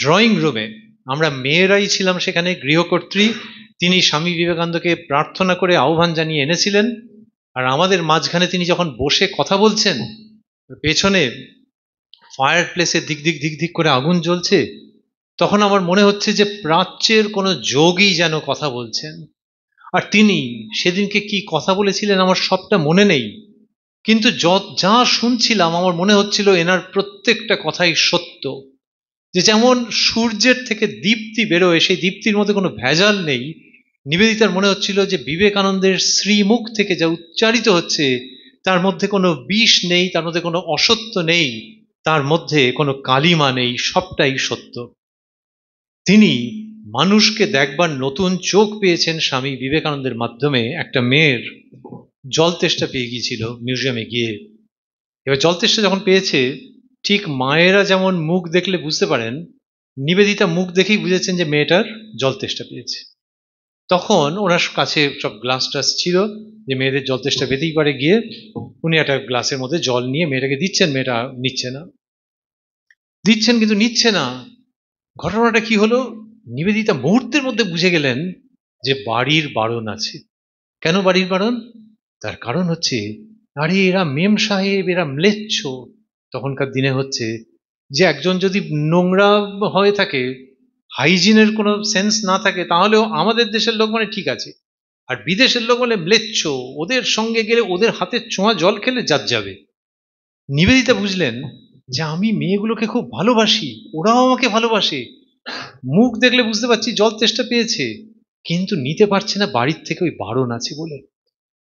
ড্রয়িং রুমে আমরা মেয়েরাই ছিলাম সেখানে গৃহকর্ত্রী তিনি স্বামী বিবেকানন্দকে প্রার্থনা করে আহ্বান জানিয়ে এনেছিলেন আর আমাদের মাঝখানে তিনি যখন বসে কথা বলছেন পেছনে ফায়ার প্লেসে দিক দিক দিক দিক করে আগুন জ্বলছে তখন আমার মনে হচ্ছে যে প্রাচ্যের কোনো যোগই যেন কথা বলছেন আর তিনি সেদিনকে কি কথা বলেছিলেন আমার সবটা মনে নেই কিন্তু যা শুনছিলাম আমার মনে হচ্ছিল এনার প্রত্যেকটা কথাই সত্য যে যেমন সূর্যের থেকে দীপ্তি বেরোয় সেই দীপ্তির মধ্যে কোনো ভেজাল নেই নিবেদিতার মনে হচ্ছিল যে বিবেকানন্দের শ্রীমুখ থেকে যা উচ্চারিত হচ্ছে তার মধ্যে কোনো বিষ নেই তার মধ্যে কোনো অসত্য নেই তার মধ্যে কোনো কালিমা নেই সবটাই সত্য তিনি মানুষকে দেখবার নতুন চোখ পেয়েছেন স্বামী বিবেকানন্দের মাধ্যমে একটা মেয়ের জল তেষ্টা পেয়ে গিয়েছিল মিউজিয়ামে গিয়ে এবার জল তেষ্টা যখন পেয়েছে ঠিক মায়েরা যেমন মুখ দেখলে বুঝতে পারেন নিবেদিতা মুখ দেখেই বুঝেছেন যে মেয়েটার জল তেষ্টা পেয়েছে তখন ওনার কাছে সব গ্লাস টাস ছিল যে মেয়েদের জল তেষ্টা পেতেই পারে গিয়ে উনি একটা গ্লাসের মধ্যে জল নিয়ে মেয়েটাকে দিচ্ছেন মেয়েটা নিচ্ছে না দিচ্ছেন কিন্তু নিচ্ছে না ঘটনাটা কি হলো নিবেদিতা মুহূর্তের মধ্যে বুঝে গেলেন যে বাড়ির বারণ আছে কেন বাড়ির বারণ তার কারণ হচ্ছে আরে এরা মেম সাহেব এরা ম্লেচ্ছ তখনকার দিনে হচ্ছে যে একজন যদি নোংরা হয়ে থাকে হাইজিনের কোনো সেন্স না থাকে তাহলেও আমাদের দেশের লোক মানে ঠিক আছে আর বিদেশের লোক বলে মানে ম্লেচ্ছ ওদের সঙ্গে গেলে ওদের হাতে ছোঁয়া জল খেলে যাত যাবে নিবেদিতা বুঝলেন যে আমি মেয়েগুলোকে খুব ভালোবাসি ওরাও আমাকে ভালোবাসে মুখ দেখলে বুঝতে পারছি জল চেষ্টা পেয়েছে কিন্তু নিতে পারছে না বাড়ির থেকে ওই বারণ আছে বলে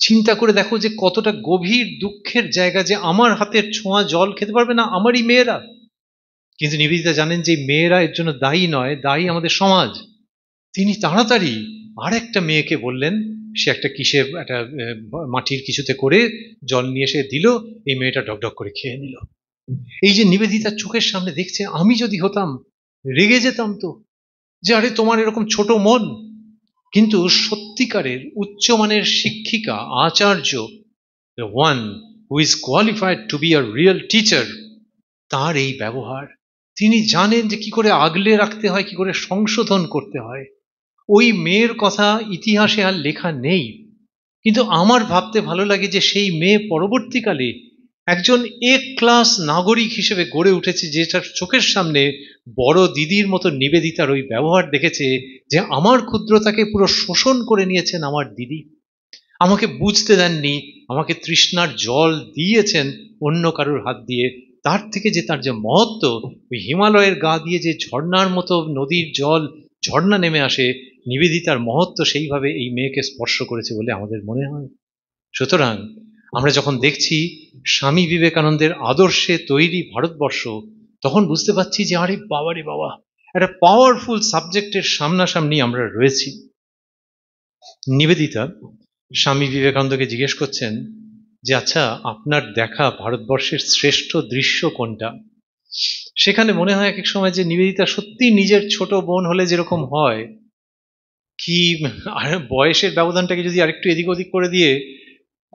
চিন্তা করে দেখো যে কতটা গভীর দুঃখের জায়গা যে আমার হাতের ছোঁয়া জল খেতে পারবে না আমারই মেয়েরা কিন্তু নিবেদিতা জানেন যে মেয়েরা এর জন্য দায়ী নয় দায়ী আমাদের সমাজ তিনি তাড়াতাড়ি আর একটা মেয়েকে বললেন সে একটা কিসে একটা মাটির কিছুতে করে জল নিয়ে এসে দিল এই মেয়েটা ডকডক করে খেয়ে নিল এই যে নিবেদিতা চোখের সামনে দেখছে আমি যদি হতাম রেগে যেতাম তো যে আরে তোমার এরকম ছোট মন কিন্তু সত্যিকারের উচ্চমানের শিক্ষিকা আচার্য one who is qualified to be a real teacher তার এই ব্যবহার তিনি জানেন যে কি করে আগলে রাখতে হয় কি করে সংশোধন করতে হয় ওই মেয়ের কথা ইতিহাসে আর লেখা নেই কিন্তু আমার ভাবতে ভালো লাগে যে সেই মেয়ে পরবর্তীকালে একজন এ ক্লাস নাগরিক হিসেবে গড়ে উঠেছে যে তার চোখের সামনে বড় দিদির মতো নিবেদিতার ওই ব্যবহার দেখেছে যে আমার ক্ষুদ্রতাকে পুরো শোষণ করে নিয়েছেন আমার দিদি আমাকে বুঝতে দেননি আমাকে তৃষ্ণার জল দিয়েছেন অন্য কারোর হাত দিয়ে তার থেকে যে তার যে মহত্ব ওই হিমালয়ের গা দিয়ে যে ঝর্ণার মতো নদীর জল ঝর্ণা নেমে আসে নিবেদিতার মহত্ব সেইভাবে এই মেয়েকে স্পর্শ করেছে বলে আমাদের মনে হয় সুতরাং আমরা যখন দেখছি স্বামী বিবেকানন্দের আদর্শে তৈরি ভারতবর্ষ তখন বুঝতে পারছি যে আরে বাবা রে বাবা একটা পাওয়ারফুল সাবজেক্টের সামনাসামনি আমরা রয়েছি নিবেদিতা স্বামী বিবেকানন্দকে জিজ্ঞেস করছেন যে আচ্ছা আপনার দেখা ভারতবর্ষের শ্রেষ্ঠ দৃশ্য কোনটা সেখানে মনে হয় এক এক সময় যে নিবেদিতা সত্যি নিজের ছোট বোন হলে যেরকম হয় কি বয়সের ব্যবধানটাকে যদি আরেকটু এদিক ওদিক করে দিয়ে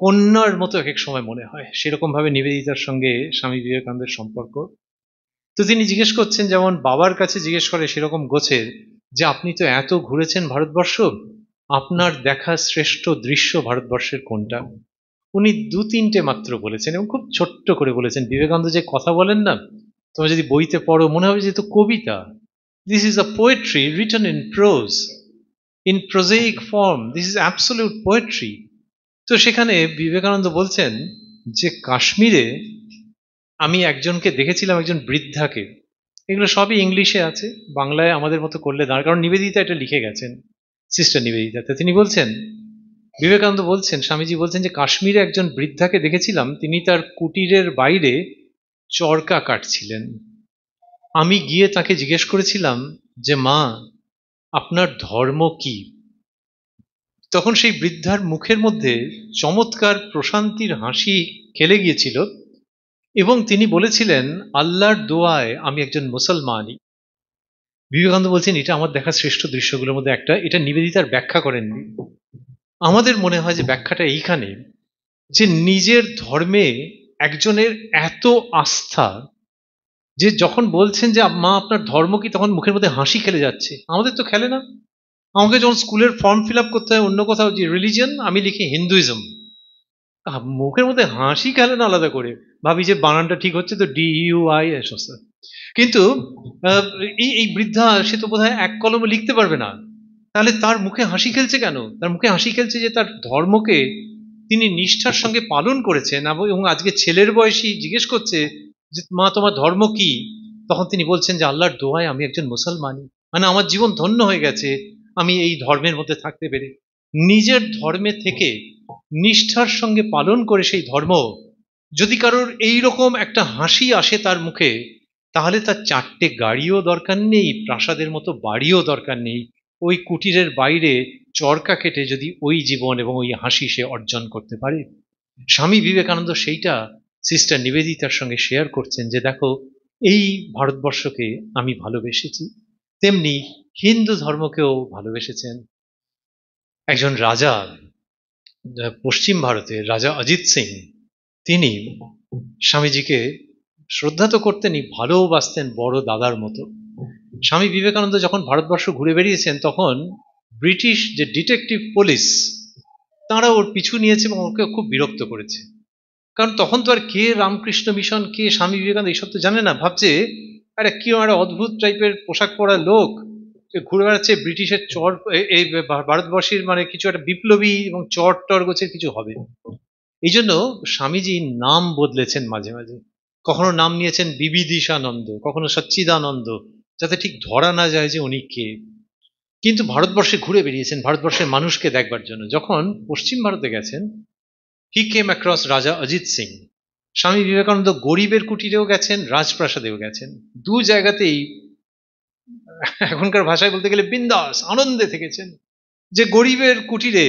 কন্যার মতো এক এক সময় মনে হয় সেরকমভাবে নিবেদিতার সঙ্গে স্বামী বিবেকানন্দের সম্পর্ক তো তিনি জিজ্ঞেস করছেন যেমন বাবার কাছে জিজ্ঞেস করে সেরকম গোছের যে আপনি তো এত ঘুরেছেন ভারতবর্ষ আপনার দেখা শ্রেষ্ঠ দৃশ্য ভারতবর্ষের কোনটা উনি দু তিনটে মাত্র বলেছেন এবং খুব ছোট্ট করে বলেছেন বিবেকানন্দ যে কথা বলেন না তোমরা যদি বইতে পড়ো মনে হবে যে তো কবিতা this is a poetry written in prose in prosaic form this is absolute poetry তো সেখানে বিবেকানন্দ বলছেন যে কাশ্মীরে আমি একজনকে দেখেছিলাম একজন বৃদ্ধাকে এগুলো সবই ইংলিশে আছে বাংলায় আমাদের মতো করলে দাঁড় কারণ নিবেদিতা এটা লিখে গেছেন সিস্টার নিবেদিতাতে তিনি বলছেন বিবেকানন্দ বলছেন স্বামীজি বলছেন যে কাশ্মীরে একজন বৃদ্ধাকে দেখেছিলাম তিনি তার কুটিরের বাইরে চরকা কাটছিলেন আমি গিয়ে তাকে জিজ্ঞেস করেছিলাম যে মা আপনার ধর্ম কী তখন সেই বৃদ্ধার মুখের মধ্যে চমৎকার প্রশান্তির হাসি খেলে গিয়েছিল এবং তিনি বলেছিলেন আল্লাহর দোয়ায় আমি একজন মুসলমানই বিবেকানন্দ বলছেন এটা আমার দেখা শ্রেষ্ঠ দৃশ্যগুলোর মধ্যে একটা এটা নিবেদিতার ব্যাখ্যা করেননি আমাদের মনে হয় যে ব্যাখ্যাটা এইখানে যে নিজের ধর্মে একজনের এত আস্থা যে যখন বলছেন যে মা আপনার ধর্ম কি তখন মুখের মধ্যে হাসি খেলে যাচ্ছে আমাদের তো খেলে না আমাকে যখন স্কুলের ফর্ম ফিল আপ করতে হয় অন্য কোথাও যে রিলিজিয়ান আমি লিখি হিন্দুইজম মুখের মধ্যে হাসি খেলে না আলাদা করে ভাবি যে বানানটা ঠিক হচ্ছে তো ডি ইউ আই সংস্থা কিন্তু এই এই বৃদ্ধা সে তো বোধহয় এক কলমে লিখতে পারবে না তাহলে তার মুখে হাসি খেলছে কেন তার মুখে হাসি খেলছে যে তার ধর্মকে তিনি নিষ্ঠার সঙ্গে পালন করেছেন এবং আজকে ছেলের বয়সী জিজ্ঞেস করছে যে মা তোমার ধর্ম কি তখন তিনি বলছেন যে আল্লাহর দোয়ায় আমি একজন মুসলমানি মানে আমার জীবন ধন্য হয়ে গেছে আমি এই ধর্মের মধ্যে থাকতে পেরে নিজের ধর্মে থেকে নিষ্ঠার সঙ্গে পালন করে সেই ধর্ম যদি কারোর এই রকম একটা হাসি আসে তার মুখে তাহলে তার চারটে গাড়িও দরকার নেই প্রাসাদের মতো বাড়িও দরকার নেই ওই কুটিরের বাইরে চরকা কেটে যদি ওই জীবন এবং ওই হাসি সে অর্জন করতে পারে স্বামী বিবেকানন্দ সেইটা সিস্টার নিবেদিতার সঙ্গে শেয়ার করছেন যে দেখো এই ভারতবর্ষকে আমি ভালোবেসেছি তেমনি হিন্দু ধর্মকেও ভালোবেসেছেন একজন রাজা পশ্চিম ভারতে রাজা অজিত সিং তিনি স্বামীজিকে শ্রদ্ধা তো করতেনই ভালোবাসতেন বড় দাদার মতো স্বামী বিবেকানন্দ যখন ভারতবর্ষ ঘুরে বেরিয়েছেন তখন ব্রিটিশ যে ডিটেকটিভ পুলিশ তারা ওর পিছু নিয়েছে এবং ওকে খুব বিরক্ত করেছে কারণ তখন তো আর কে রামকৃষ্ণ মিশন কে স্বামী বিবেকানন্দ এইসব তো জানে না ভাবছে আরে কি একটা অদ্ভুত টাইপের পোশাক পরা লোক ঘুরে বেড়াচ্ছে ব্রিটিশের চর এই ভারতবর্ষের মানে কিছু একটা বিপ্লবী এবং চর টর গোছের কিছু হবে এই জন্য স্বামীজি নাম বদলেছেন মাঝে মাঝে কখনো নাম নিয়েছেন বিবিদিশানন্দ কখনো সচ্চিদানন্দ যাতে ঠিক ধরা না যায় যে উনি কে কিন্তু ভারতবর্ষে ঘুরে বেরিয়েছেন ভারতবর্ষের মানুষকে দেখবার জন্য যখন পশ্চিম ভারতে গেছেন হি কেম অ্যাক্রস রাজা অজিত সিং স্বামী বিবেকানন্দ গরিবের কুটিরেও গেছেন রাজপ্রাসাদেও গেছেন দু জায়গাতেই এখনকার ভাষায় বলতে গেলে বিন্দাস আনন্দে থেকেছেন যে গরিবের কুটিরে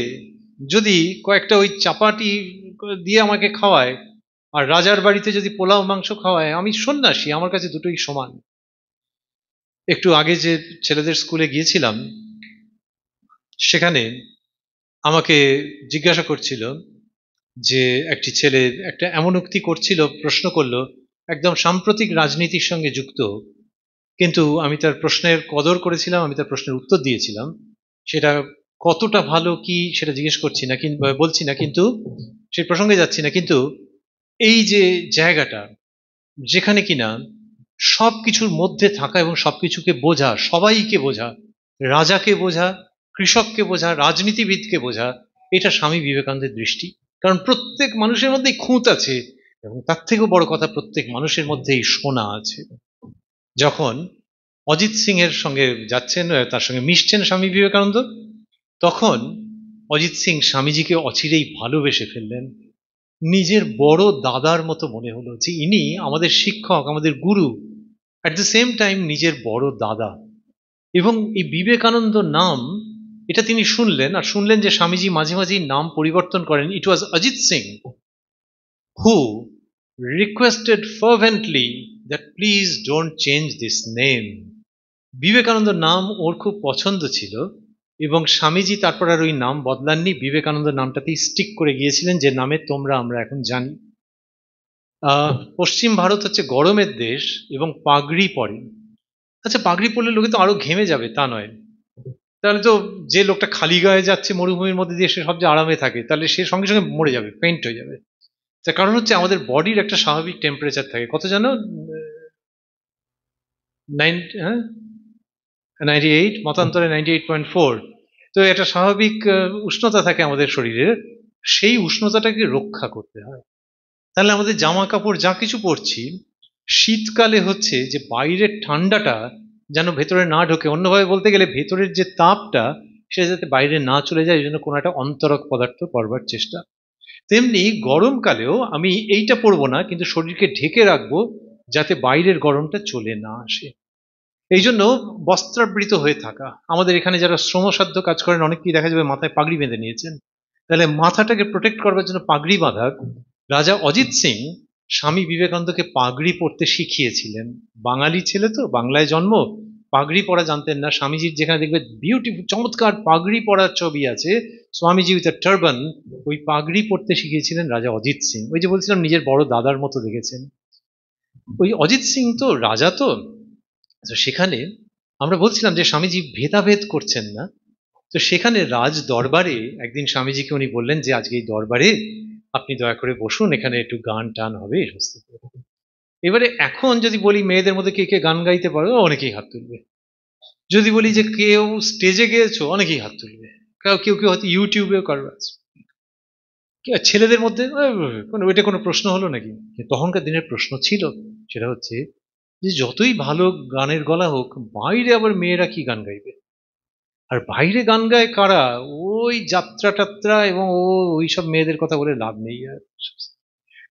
যদি কয়েকটা ওই চাপাটি দিয়ে আমাকে খাওয়ায় আর রাজার বাড়িতে যদি পোলাও মাংস খাওয়ায় আমি সন্ন্যাসী আমার কাছে দুটোই সমান একটু আগে যে ছেলেদের স্কুলে গিয়েছিলাম সেখানে আমাকে জিজ্ঞাসা করছিল যে একটি ছেলে একটা এমন উক্তি করছিল প্রশ্ন করলো একদম সাম্প্রতিক রাজনীতির সঙ্গে যুক্ত কিন্তু আমি তার প্রশ্নের কদর করেছিলাম আমি তার প্রশ্নের উত্তর দিয়েছিলাম সেটা কতটা ভালো কি সেটা জিজ্ঞেস করছি না কিংবা বলছি না কিন্তু সেই প্রসঙ্গে যাচ্ছি না কিন্তু এই যে জায়গাটা যেখানে কিনা সব কিছুর মধ্যে থাকা এবং সব কিছুকে বোঝা সবাইকে বোঝা রাজাকে বোঝা কৃষককে বোঝা রাজনীতিবিদকে বোঝা এটা স্বামী বিবেকানন্দের দৃষ্টি কারণ প্রত্যেক মানুষের মধ্যেই খুঁত আছে এবং তার থেকেও বড় কথা প্রত্যেক মানুষের মধ্যেই সোনা আছে যখন অজিত সিং এর সঙ্গে যাচ্ছেন তার সঙ্গে মিশছেন স্বামী বিবেকানন্দ তখন অজিত সিং স্বামীজিকে অচিরেই ভালোবেসে ফেললেন নিজের বড় দাদার মতো মনে হলো যে ইনি আমাদের শিক্ষক আমাদের গুরু অ্যাট দ্য সেম টাইম নিজের বড় দাদা এবং এই বিবেকানন্দ নাম এটা তিনি শুনলেন আর শুনলেন যে স্বামীজি মাঝে মাঝেই নাম পরিবর্তন করেন it was Ajit Singh who requested fervently that please don't change this name Vivekananda নাম ওর খুব পছন্দ ছিল এবং স্বামীজি তারপর আর ওই নাম বদলাননি বিবেকানন্দ নামটাতেই স্টিক করে গিয়েছিলেন যে নামে তোমরা আমরা এখন জানি পশ্চিম ভারত হচ্ছে গরমের দেশ এবং পাগড়ি পরে আচ্ছা পাগড়ি পরলে লোকে তো আরও ঘেমে যাবে তা নয় তাহলে তো যে লোকটা খালি গায়ে যাচ্ছে মরুভূমির মধ্যে দিয়ে সে সবচেয়ে আরামে থাকে তাহলে সে সঙ্গে সঙ্গে মরে যাবে পেন্ট হয়ে যাবে তার কারণ হচ্ছে আমাদের বডির একটা স্বাভাবিক টেম্পারেচার থাকে কত জানো হ্যাঁ এইট মতান্তরে এইট পয়েন্ট ফোর তো একটা স্বাভাবিক উষ্ণতা থাকে আমাদের শরীরের সেই উষ্ণতাটাকে রক্ষা করতে হয় তাহলে আমাদের জামা কাপড় যা কিছু পরছি শীতকালে হচ্ছে যে বাইরের ঠান্ডাটা যেন ভেতরে না ঢোকে অন্যভাবে বলতে গেলে ভেতরের যে তাপটা সেটা যাতে বাইরে না চলে যায় এই জন্য কোনো একটা অন্তরক পদার্থ করবার চেষ্টা তেমনি গরমকালেও আমি এইটা পরবো না কিন্তু শরীরকে ঢেকে রাখবো যাতে বাইরের গরমটা চলে না আসে এই জন্য বস্ত্রাবৃত হয়ে থাকা আমাদের এখানে যারা শ্রমসাধ্য কাজ করেন অনেকেই দেখা যাবে মাথায় পাগড়ি বেঁধে নিয়েছেন তাহলে মাথাটাকে প্রোটেক্ট করবার জন্য পাগড়ি বাঁধাক রাজা অজিত সিং স্বামী বিবেকানন্দকে পাগড়ি পরতে শিখিয়েছিলেন বাঙালি ছেলে তো বাংলায় জন্ম পাগড়ি পরা জানতেন না স্বামীজির যেখানে দেখবে বিউটিফুল চমৎকার পাগড়ি পরার ছবি আছে স্বামীজি উইথ টার্বান ওই পাগড়ি পরতে শিখিয়েছিলেন রাজা অজিত সিং ওই যে বলছিলাম নিজের বড় দাদার মতো দেখেছেন ওই অজিত সিং তো রাজা তো সেখানে আমরা বলছিলাম যে স্বামীজি ভেদাভেদ করছেন না তো সেখানে রাজ দরবারে একদিন স্বামীজিকে উনি বললেন যে আজকে এই দরবারে আপনি দয়া করে বসুন এখানে একটু গান টান হবে এই সমস্ত এবারে এখন যদি বলি মেয়েদের মধ্যে কে কে গান গাইতে পারবে অনেকেই হাত তুলবে যদি বলি যে কেউ স্টেজে গেয়েছো অনেকেই হাত তুলবে কেউ কেউ হয়তো ইউটিউবেও কারো আছে ছেলেদের মধ্যে কোনো ওইটা কোনো প্রশ্ন হলো নাকি তখনকার দিনের প্রশ্ন ছিল সেটা হচ্ছে যে যতই ভালো গানের গলা হোক বাইরে আবার মেয়েরা কি গান গাইবে আর বাইরে গান গায় কারা ওই যাত্রা টাত্রা এবং ও ওই সব মেয়েদের কথা বলে লাভ নেই আর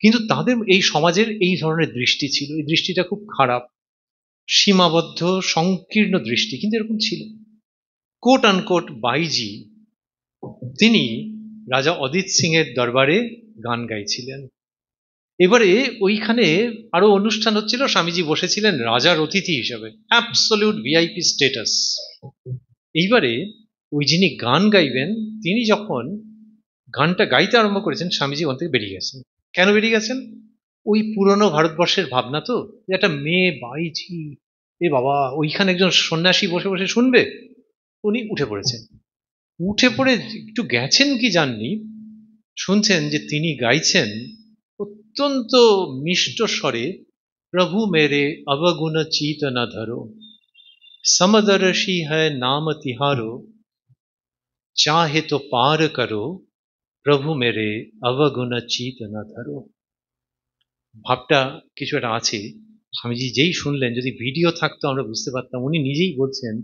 কিন্তু তাদের এই সমাজের এই ধরনের দৃষ্টি ছিল এই দৃষ্টিটা খুব খারাপ সীমাবদ্ধ সংকীর্ণ দৃষ্টি কিন্তু এরকম ছিল কোট আনকোট বাইজি তিনি রাজা অজিত সিং এর দরবারে গান গাইছিলেন এবারে ওইখানে আরো অনুষ্ঠান হচ্ছিল স্বামীজি বসেছিলেন রাজার অতিথি হিসেবে অ্যাপসলিউট ভিআইপি স্টেটাস এইবারে ওই যিনি গান গাইবেন তিনি যখন গানটা গাইতে আরম্ভ করেছেন স্বামীজি ওখান থেকে বেরিয়ে গেছেন কেন বেরিয়ে গেছেন ওই পুরনো ভারতবর্ষের ভাবনা তো একটা মেয়ে বাইঝি এ বাবা ওইখানে একজন সন্ন্যাসী বসে বসে শুনবে উনি উঠে পড়েছেন উঠে পড়ে একটু গেছেন কি জাননি শুনছেন যে তিনি গাইছেন অত্যন্ত মিষ্ট স্বরে প্রভু মেরে অবগুণ চিত না ধরো সমদর্শী হ্যায় নাম তিহারো চাহে তো পার করো প্রভু মেরে অবগুণ চিত না ধরো ভাবটা কিছু একটা আছে স্বামীজি যেই শুনলেন যদি ভিডিও থাকতো আমরা বুঝতে পারতাম উনি নিজেই বলছেন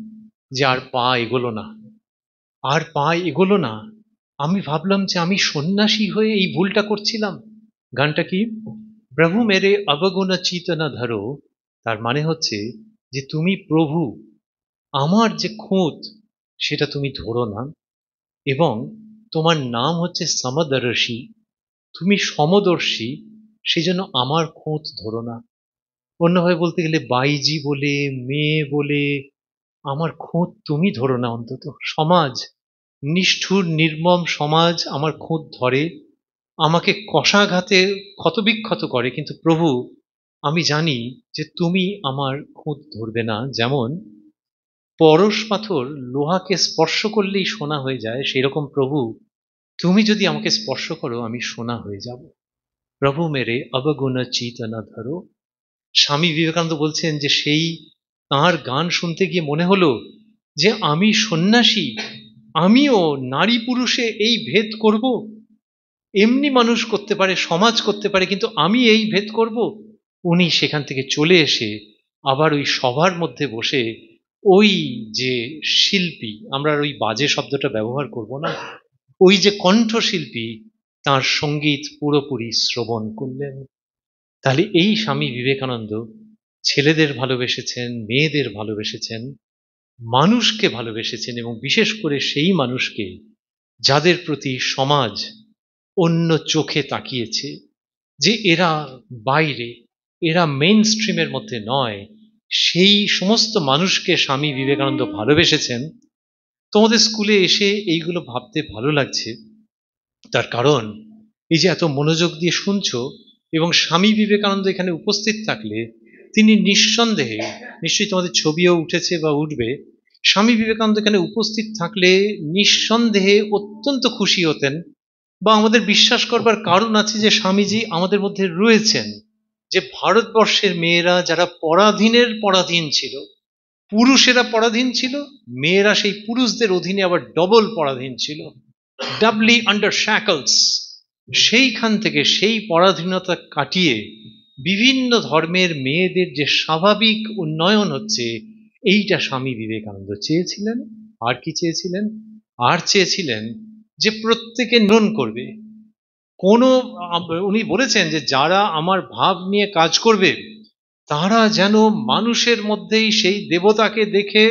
যে আর পা এগোলো না আর পা এগোলো না আমি ভাবলাম যে আমি সন্ন্যাসী হয়ে এই ভুলটা করছিলাম গানটা কি প্রভু মেরে অবগুণা চিতনা ধরো তার মানে হচ্ছে যে তুমি প্রভু আমার যে খোঁত সেটা তুমি ধরো না এবং তোমার নাম হচ্ছে সমদর্শী তুমি সমদর্শী সেই জন্য আমার খোঁত ধরো না অন্যভাবে বলতে গেলে বাইজি বলে মেয়ে বলে আমার খোঁত তুমি ধরো না অন্তত সমাজ নিষ্ঠুর নির্মম সমাজ আমার খোঁত ধরে আমাকে কষাঘাতে ক্ষতবিক্ষত করে কিন্তু প্রভু আমি জানি যে তুমি আমার খুঁত ধরবে না যেমন পরশ পাথর লোহাকে স্পর্শ করলেই সোনা হয়ে যায় সেরকম প্রভু তুমি যদি আমাকে স্পর্শ করো আমি সোনা হয়ে যাব প্রভু মেরে অবগুণ চিতনা ধরো স্বামী বিবেকানন্দ বলছেন যে সেই তাঁর গান শুনতে গিয়ে মনে হলো যে আমি সন্ন্যাসী আমিও নারী পুরুষে এই ভেদ করব এমনি মানুষ করতে পারে সমাজ করতে পারে কিন্তু আমি এই ভেদ করব উনি সেখান থেকে চলে এসে আবার ওই সভার মধ্যে বসে ওই যে শিল্পী আমরা ওই বাজে শব্দটা ব্যবহার করব না ওই যে কণ্ঠশিল্পী তার সঙ্গীত পুরোপুরি শ্রবণ করলেন তাহলে এই স্বামী বিবেকানন্দ ছেলেদের ভালোবেসেছেন মেয়েদের ভালোবেসেছেন মানুষকে ভালোবেসেছেন এবং বিশেষ করে সেই মানুষকে যাদের প্রতি সমাজ অন্য চোখে তাকিয়েছে যে এরা বাইরে এরা মেন স্ট্রিমের মধ্যে নয় সেই সমস্ত মানুষকে স্বামী বিবেকানন্দ ভালোবেসেছেন তোমাদের স্কুলে এসে এইগুলো ভাবতে ভালো লাগছে তার কারণ এই যে এত মনোযোগ দিয়ে শুনছ এবং স্বামী বিবেকানন্দ এখানে উপস্থিত থাকলে তিনি নিঃসন্দেহে নিশ্চয়ই তোমাদের ছবিও উঠেছে বা উঠবে স্বামী বিবেকানন্দ এখানে উপস্থিত থাকলে নিঃসন্দেহে অত্যন্ত খুশি হতেন বা আমাদের বিশ্বাস করবার কারণ আছে যে স্বামীজি আমাদের মধ্যে রয়েছেন যে ভারতবর্ষের মেয়েরা যারা পরাধীনের পরাধীন ছিল পুরুষেরা পরাধীন ছিল মেয়েরা সেই পুরুষদের অধীনে আবার ডবল পরাধীন ছিল ডাবলি আন্ডার শ্যাকলস সেইখান থেকে সেই পরাধীনতা কাটিয়ে বিভিন্ন ধর্মের মেয়েদের যে স্বাভাবিক উন্নয়ন হচ্ছে এইটা স্বামী বিবেকানন্দ চেয়েছিলেন আর কি চেয়েছিলেন আর চেয়েছিলেন যে প্রত্যেকে নন করবে কোনো উনি বলেছেন যে যারা আমার ভাব নিয়ে কাজ করবে তারা যেন মানুষের মধ্যেই সেই দেবতাকে দেখে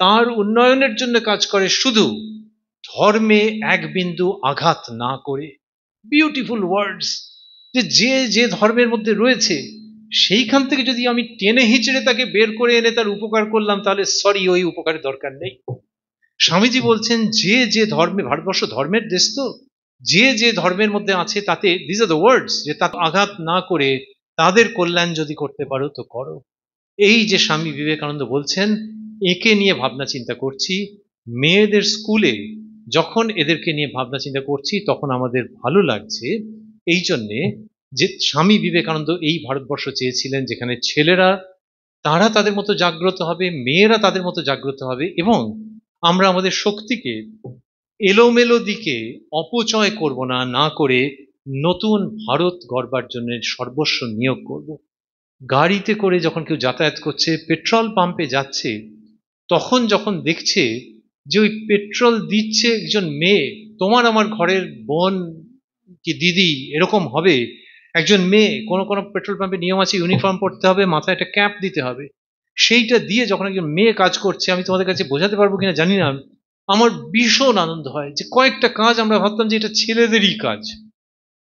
তার উন্নয়নের জন্য কাজ করে শুধু ধর্মে এক বিন্দু আঘাত না করে বিউটিফুল ওয়ার্ডস যে যে যে ধর্মের মধ্যে রয়েছে সেইখান থেকে যদি আমি টেনে হিচড়ে তাকে বের করে এনে তার উপকার করলাম তাহলে সরি ওই উপকারের দরকার নেই স্বামীজি বলছেন যে যে ধর্মে ভারতবর্ষ ধর্মের দেশ তো যে যে ধর্মের মধ্যে আছে তাতে দিজ আর দ্য ওয়ার্ডস যে তা আঘাত না করে তাদের কল্যাণ যদি করতে পারো তো করো এই যে স্বামী বিবেকানন্দ বলছেন একে নিয়ে ভাবনা চিন্তা করছি মেয়েদের স্কুলে যখন এদেরকে নিয়ে ভাবনা চিন্তা করছি তখন আমাদের ভালো লাগছে এই জন্যে যে স্বামী বিবেকানন্দ এই ভারতবর্ষ চেয়েছিলেন যেখানে ছেলেরা তারা তাদের মতো জাগ্রত হবে মেয়েরা তাদের মতো জাগ্রত হবে এবং আমরা আমাদের শক্তিকে এলোমেলো দিকে অপচয় করব না না করে নতুন ভারত গড়বার জন্য সর্বস্ব নিয়োগ করব গাড়িতে করে যখন কেউ যাতায়াত করছে পেট্রোল পাম্পে যাচ্ছে তখন যখন দেখছে যে ওই পেট্রোল দিচ্ছে একজন মেয়ে তোমার আমার ঘরের বোন কি দিদি এরকম হবে একজন মেয়ে কোনো কোনো পেট্রোল পাম্পে নিয়ম আছে ইউনিফর্ম পরতে হবে মাথায় একটা ক্যাপ দিতে হবে সেইটা দিয়ে যখন একজন মেয়ে কাজ করছে আমি তোমাদের কাছে বোঝাতে পারবো কিনা জানি না আমার ভীষণ আনন্দ হয় যে কয়েকটা কাজ আমরা ভাবতাম যে এটা ছেলেদেরই কাজ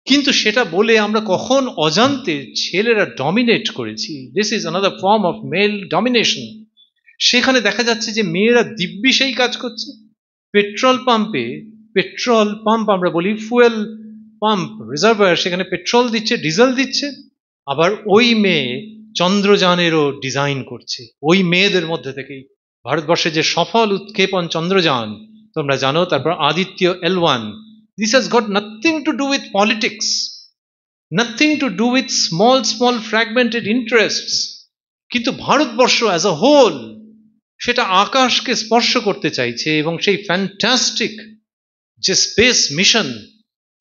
কিন্তু সেটা বলে আমরা কখন অজান্তে ছেলেরা ডমিনেট করেছি this is another form of male domination সেখানে দেখা যাচ্ছে যে মেয়েরা দিব্যি সেই কাজ করছে পেট্রোল পাম্পে পেট্রোল পাম্প আমরা বলি ফুয়েল পাম্প রিজার্ভার সেখানে পেট্রোল দিচ্ছে ডিজেল দিচ্ছে আবার ওই মেয়ে চন্দ্রযানেরও ডিজাইন করছে ওই মেয়েদের মধ্যে থেকেই ভারতবর্ষে যে সফল উৎক্ষেপণ চন্দ্রযান তোমরা জানো তারপর Aditya L one this has got nothing with politics, nothing to do with small, small fragmented interests. কিন্তু ভারতবর্ষ অ্যাজ আ হোল সেটা আকাশকে স্পর্শ করতে চাইছে এবং সেই ফ্যান্টাস্টিক যে স্পেস মিশন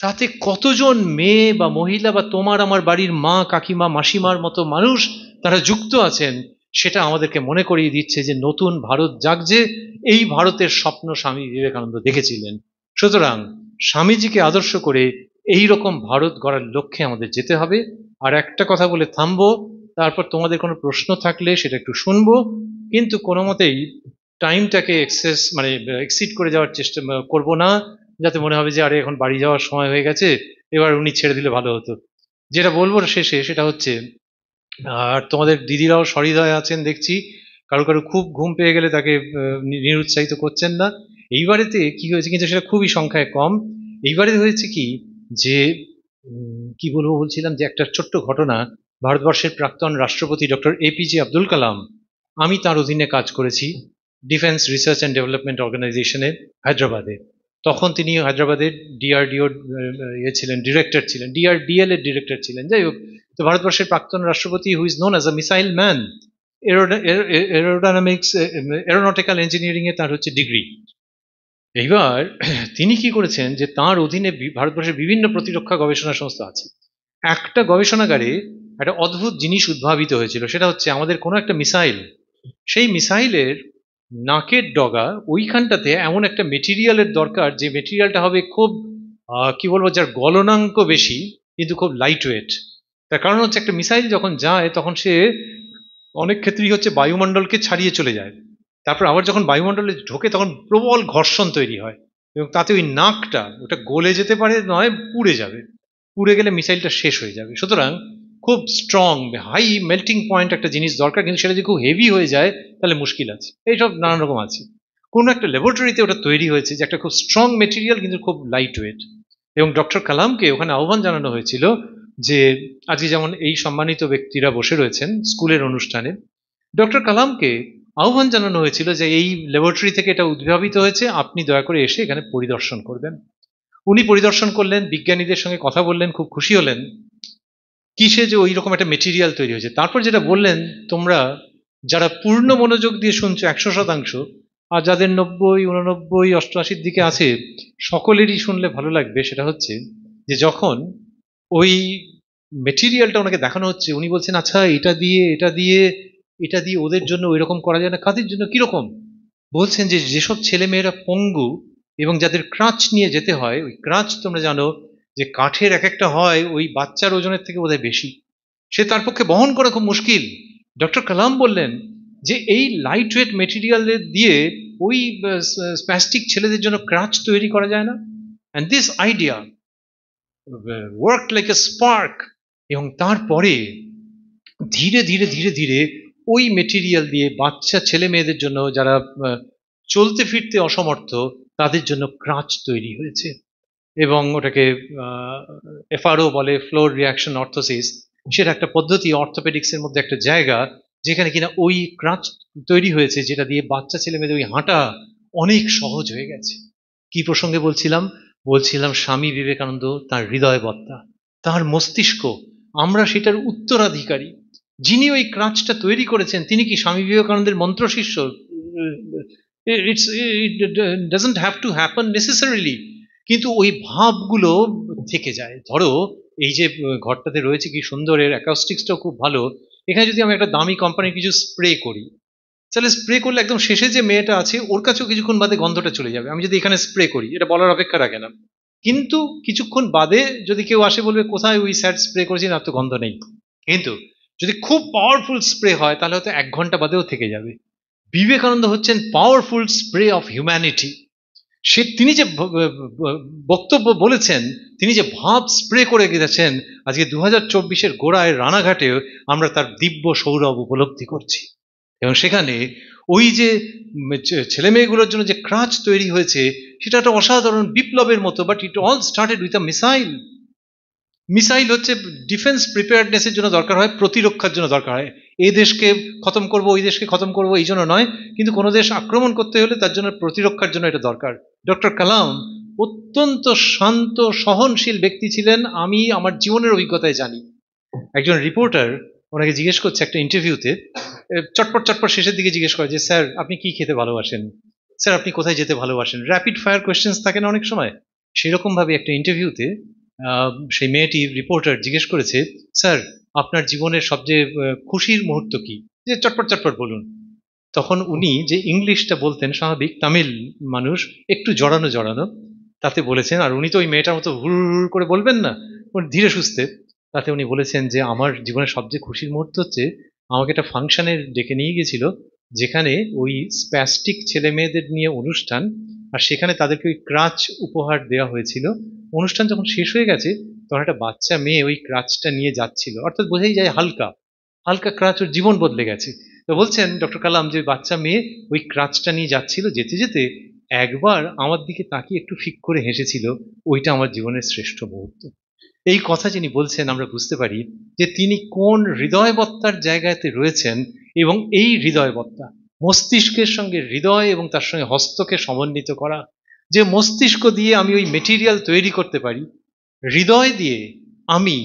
তাতে কতজন মেয়ে বা মহিলা বা তোমার আমার বাড়ির মা কাকিমা মাসিমার মতো মানুষ তারা যুক্ত আছেন সেটা আমাদেরকে মনে করিয়ে দিচ্ছে যে নতুন ভারত জাগছে এই ভারতের স্বপ্ন স্বামী বিবেকানন্দ দেখেছিলেন সুতরাং স্বামীজিকে আদর্শ করে এই রকম ভারত গড়ার লক্ষ্যে আমাদের যেতে হবে আর একটা কথা বলে থামব তারপর তোমাদের কোনো প্রশ্ন থাকলে সেটা একটু শুনব কিন্তু কোনো মতেই টাইমটাকে এক্সেস মানে এক্সিড করে যাওয়ার চেষ্টা করব না যাতে মনে হবে যে আরে এখন বাড়ি যাওয়ার সময় হয়ে গেছে এবার উনি ছেড়ে দিলে ভালো হতো যেটা বলবো শেষে সেটা হচ্ছে আর তোমাদের দিদিরাও সরিদয় আছেন দেখছি কারো কারো খুব ঘুম পেয়ে গেলে তাকে নিরুৎসাহিত করছেন না এইবারেতে কি হয়েছে কিন্তু সেটা খুবই সংখ্যায় কম এইবারে হয়েছে কি যে কি বলবো বলছিলাম যে একটা ছোট্ট ঘটনা ভারতবর্ষের প্রাক্তন রাষ্ট্রপতি ডক্টর এপিজে আব্দুল কালাম আমি তার অধীনে কাজ করেছি ডিফেন্স রিসার্চ অ্যান্ড ডেভেলপমেন্ট অর্গানাইজেশনে হায়দ্রাবাদে তখন তিনি হায়দ্রাবাদের ডিআরডিও ইয়ে ছিলেন ডিরেক্টর ছিলেন ডিআরডিএল এর ডিরেক্টর ছিলেন যাই হোক তো ভারতবর্ষের প্রাক্তন রাষ্ট্রপতি who is known as a missile man aerodynamics aeronautical ইঞ্জিনিয়ারিংয়ে তার হচ্ছে ডিগ্রি এইবার তিনি কি করেছেন যে তার অধীনে ভারতবর্ষের বিভিন্ন প্রতিরক্ষা গবেষণা সংস্থা আছে একটা গবেষণাগারে একটা অদ্ভুত জিনিস উদ্ভাবিত হয়েছিল সেটা হচ্ছে আমাদের কোনো একটা মিসাইল সেই মিসাইলের নাকের ডগা ওইখানটাতে এমন একটা মেটিরিয়ালের দরকার যে মেটিরিয়ালটা হবে খুব কি বলবো যার গলনাঙ্ক বেশি কিন্তু খুব লাইট ওয়েট তার কারণ হচ্ছে একটা মিসাইল যখন যায় তখন সে অনেক ক্ষেত্রেই হচ্ছে বায়ুমণ্ডলকে ছাড়িয়ে চলে যায় তারপর আবার যখন বায়ুমণ্ডলে ঢোকে তখন প্রবল ঘর্ষণ তৈরি হয় এবং তাতে ওই নাকটা ওটা গলে যেতে পারে নয় পুড়ে যাবে পুড়ে গেলে মিসাইলটা শেষ হয়ে যাবে সুতরাং খুব স্ট্রং হাই মেল্টিং পয়েন্ট একটা জিনিস দরকার কিন্তু সেটা যদি খুব হেভি হয়ে যায় তাহলে মুশকিল আছে এইসব নানান রকম আছে কোনো একটা ল্যাবরেটরিতে ওটা তৈরি হয়েছে যে একটা খুব স্ট্রং মেটেরিয়াল কিন্তু খুব লাইট ওয়েট এবং ডক্টর কালামকে ওখানে আহ্বান জানানো হয়েছিল যে আজকে যেমন এই সম্মানিত ব্যক্তিরা বসে রয়েছেন স্কুলের অনুষ্ঠানে ডক্টর কালামকে আহ্বান জানানো হয়েছিল যে এই ল্যাবরেটরি থেকে এটা উদ্ভাবিত হয়েছে আপনি দয়া করে এসে এখানে পরিদর্শন করবেন উনি পরিদর্শন করলেন বিজ্ঞানীদের সঙ্গে কথা বললেন খুব খুশি হলেন কিসে যে ওই রকম একটা মেটেরিয়াল তৈরি হয়েছে তারপর যেটা বললেন তোমরা যারা পূর্ণ মনোযোগ দিয়ে শুনছো একশো শতাংশ আর যাদের নব্বই উননব্বই অষ্টআশির দিকে আছে সকলেরই শুনলে ভালো লাগবে সেটা হচ্ছে যে যখন ওই মেটেরিয়ালটা ওনাকে দেখানো হচ্ছে উনি বলছেন আচ্ছা এটা দিয়ে এটা দিয়ে এটা দিয়ে ওদের জন্য ওই রকম করা যায় না কাদের জন্য কীরকম বলছেন যে যেসব ছেলেমেয়েরা পঙ্গু এবং যাদের ক্রাঁচ নিয়ে যেতে হয় ওই ক্রাঁচ তোমরা জানো যে কাঠের এক একটা হয় ওই বাচ্চার ওজনের থেকে বোধহয় বেশি সে তার পক্ষে বহন করা খুব মুশকিল ডক্টর কালাম বললেন যে এই লাইট ওয়েট মেটেরিয়াল দিয়ে ওই স্প্যাস্টিক ছেলেদের জন্য ক্রাচ তৈরি করা যায় না and this idea work like a spark এবং তারপরে ধীরে ধীরে ধীরে ধীরে ওই মেটেরিয়াল দিয়ে বাচ্চা ছেলে মেয়েদের জন্য যারা চলতে ফিরতে অসমর্থ তাদের জন্য ক্রাচ তৈরি হয়েছে এবং ওটাকে এফআরও বলে ফ্লোর রিয়াকশন অর্থোসিস সেটা একটা পদ্ধতি অর্থোপেডিক্সের মধ্যে একটা জায়গা যেখানে কিনা ওই ক্রাচ তৈরি হয়েছে যেটা দিয়ে বাচ্চা ছেলে মেয়েদের ওই হাঁটা অনেক সহজ হয়ে গেছে কি প্রসঙ্গে বলছিলাম বলছিলাম স্বামী বিবেকানন্দ তার হৃদয়বত্তা তার মস্তিষ্ক আমরা সেটার উত্তরাধিকারী যিনি ওই ক্রাঁচটা তৈরি করেছেন তিনি কি স্বামী বিবেকানন্দের মন্ত্র শিষ্য it's doesn't have to happen necessarily কিন্তু ওই ভাবগুলো থেকে যায় ধরো এই যে ঘরটাতে রয়েছে কি সুন্দর এর অ্যাকাউস্টিক্সটাও খুব ভালো এখানে যদি আমি একটা দামি কোম্পানির কিছু স্প্রে করি তাহলে স্প্রে করলে একদম শেষে যে মেয়েটা আছে ওর কাছেও কিছুক্ষণ বাদে গন্ধটা চলে যাবে আমি যদি এখানে স্প্রে করি এটা বলার অপেক্ষা রাখে না কিন্তু কিছুক্ষণ বাদে যদি কেউ আসে বলবে কোথায় ওই স্যাট স্প্রে করেছি না তো গন্ধ নেই কিন্তু যদি খুব পাওয়ারফুল স্প্রে হয় তাহলে হয়তো এক ঘন্টা বাদেও থেকে যাবে বিবেকানন্দ হচ্ছেন পাওয়ারফুল স্প্রে অফ হিউম্যানিটি সে তিনি যে বক্তব্য বলেছেন তিনি যে ভাব স্প্রে করে গেছেন আজকে দু হাজার চব্বিশের গোড়ায় রানাঘাটে আমরা তার দিব্য সৌরভ উপলব্ধি করছি এবং সেখানে ওই যে ছেলে মেয়েগুলোর জন্য যে ক্রাচ তৈরি হয়েছে সেটা একটা অসাধারণ বিপ্লবের মতো but it all started with a missile missile হচ্ছে ডিফেন্স প্রিপেয়ারনেসের জন্য দরকার হয় প্রতিরক্ষার জন্য দরকার হয় এই দেশকে খতম করব ওই দেশকে খতম করব এই জন্য নয় কিন্তু কোনো দেশ আক্রমণ করতে হলে তার জন্য প্রতিরক্ষার জন্য এটা দরকার ডক্টর কালাম অত্যন্ত শান্ত সহনশীল ব্যক্তি ছিলেন আমি আমার জীবনের অভিজ্ঞতায় জানি একজন রিপোর্টার ওনাকে জিজ্ঞেস করছে একটা ইন্টারভিউতে চটপট চটপট শেষের দিকে জিজ্ঞেস করে যে স্যার আপনি কি খেতে ভালোবাসেন স্যার আপনি কোথায় যেতে ভালোবাসেন র্যাপিড ফায়ার কোয়েশ্চেন্স থাকে না অনেক সময় সেরকমভাবে একটা ইন্টারভিউতে সেই মেয়েটি রিপোর্টার জিজ্ঞেস করেছে স্যার আপনার জীবনের সবচেয়ে খুশির মুহূর্ত কি যে চটপট চটপট বলুন তখন উনি যে ইংলিশটা বলতেন স্বাভাবিক তামিল মানুষ একটু জড়ানো জড়ানো তাতে বলেছেন আর উনি তো ওই মেয়েটার মতো হুর হুড় করে বলবেন না ধীরে সুস্থে তাতে উনি বলেছেন যে আমার জীবনের সবচেয়ে খুশির মুহূর্ত হচ্ছে আমাকে একটা ফাংশানে ডেকে নিয়ে গেছিল যেখানে ওই স্প্যাস্টিক ছেলে মেয়েদের নিয়ে অনুষ্ঠান আর সেখানে তাদেরকে ওই ক্রাচ উপহার দেওয়া হয়েছিল অনুষ্ঠান যখন শেষ হয়ে গেছে তখন একটা বাচ্চা মেয়ে ওই ক্রাচটা নিয়ে যাচ্ছিল অর্থাৎ বোঝাই যায় হালকা হালকা ক্রাচ ওর জীবন বদলে গেছে তো বলছেন ডক্টর কালাম যে বাচ্চা মেয়ে ওই ক্রাচটা নিয়ে যাচ্ছিল যেতে যেতে একবার আমার দিকে তাকিয়ে একটু ফিক করে হেসেছিল ওইটা আমার জীবনের শ্রেষ্ঠ মুহূর্ত এই কথা যিনি বলছেন আমরা বুঝতে পারি যে তিনি কোন হৃদয়বত্তার জায়গাতে রয়েছেন এবং এই হৃদয়বত্তা মস্তিষ্কের সঙ্গে হৃদয় এবং তার সঙ্গে হস্তকে সমন্বিত করা যে মস্তিষ্ক দিয়ে আমি ওই মেটেরিয়াল তৈরি করতে পারি হৃদয় দিয়ে আমি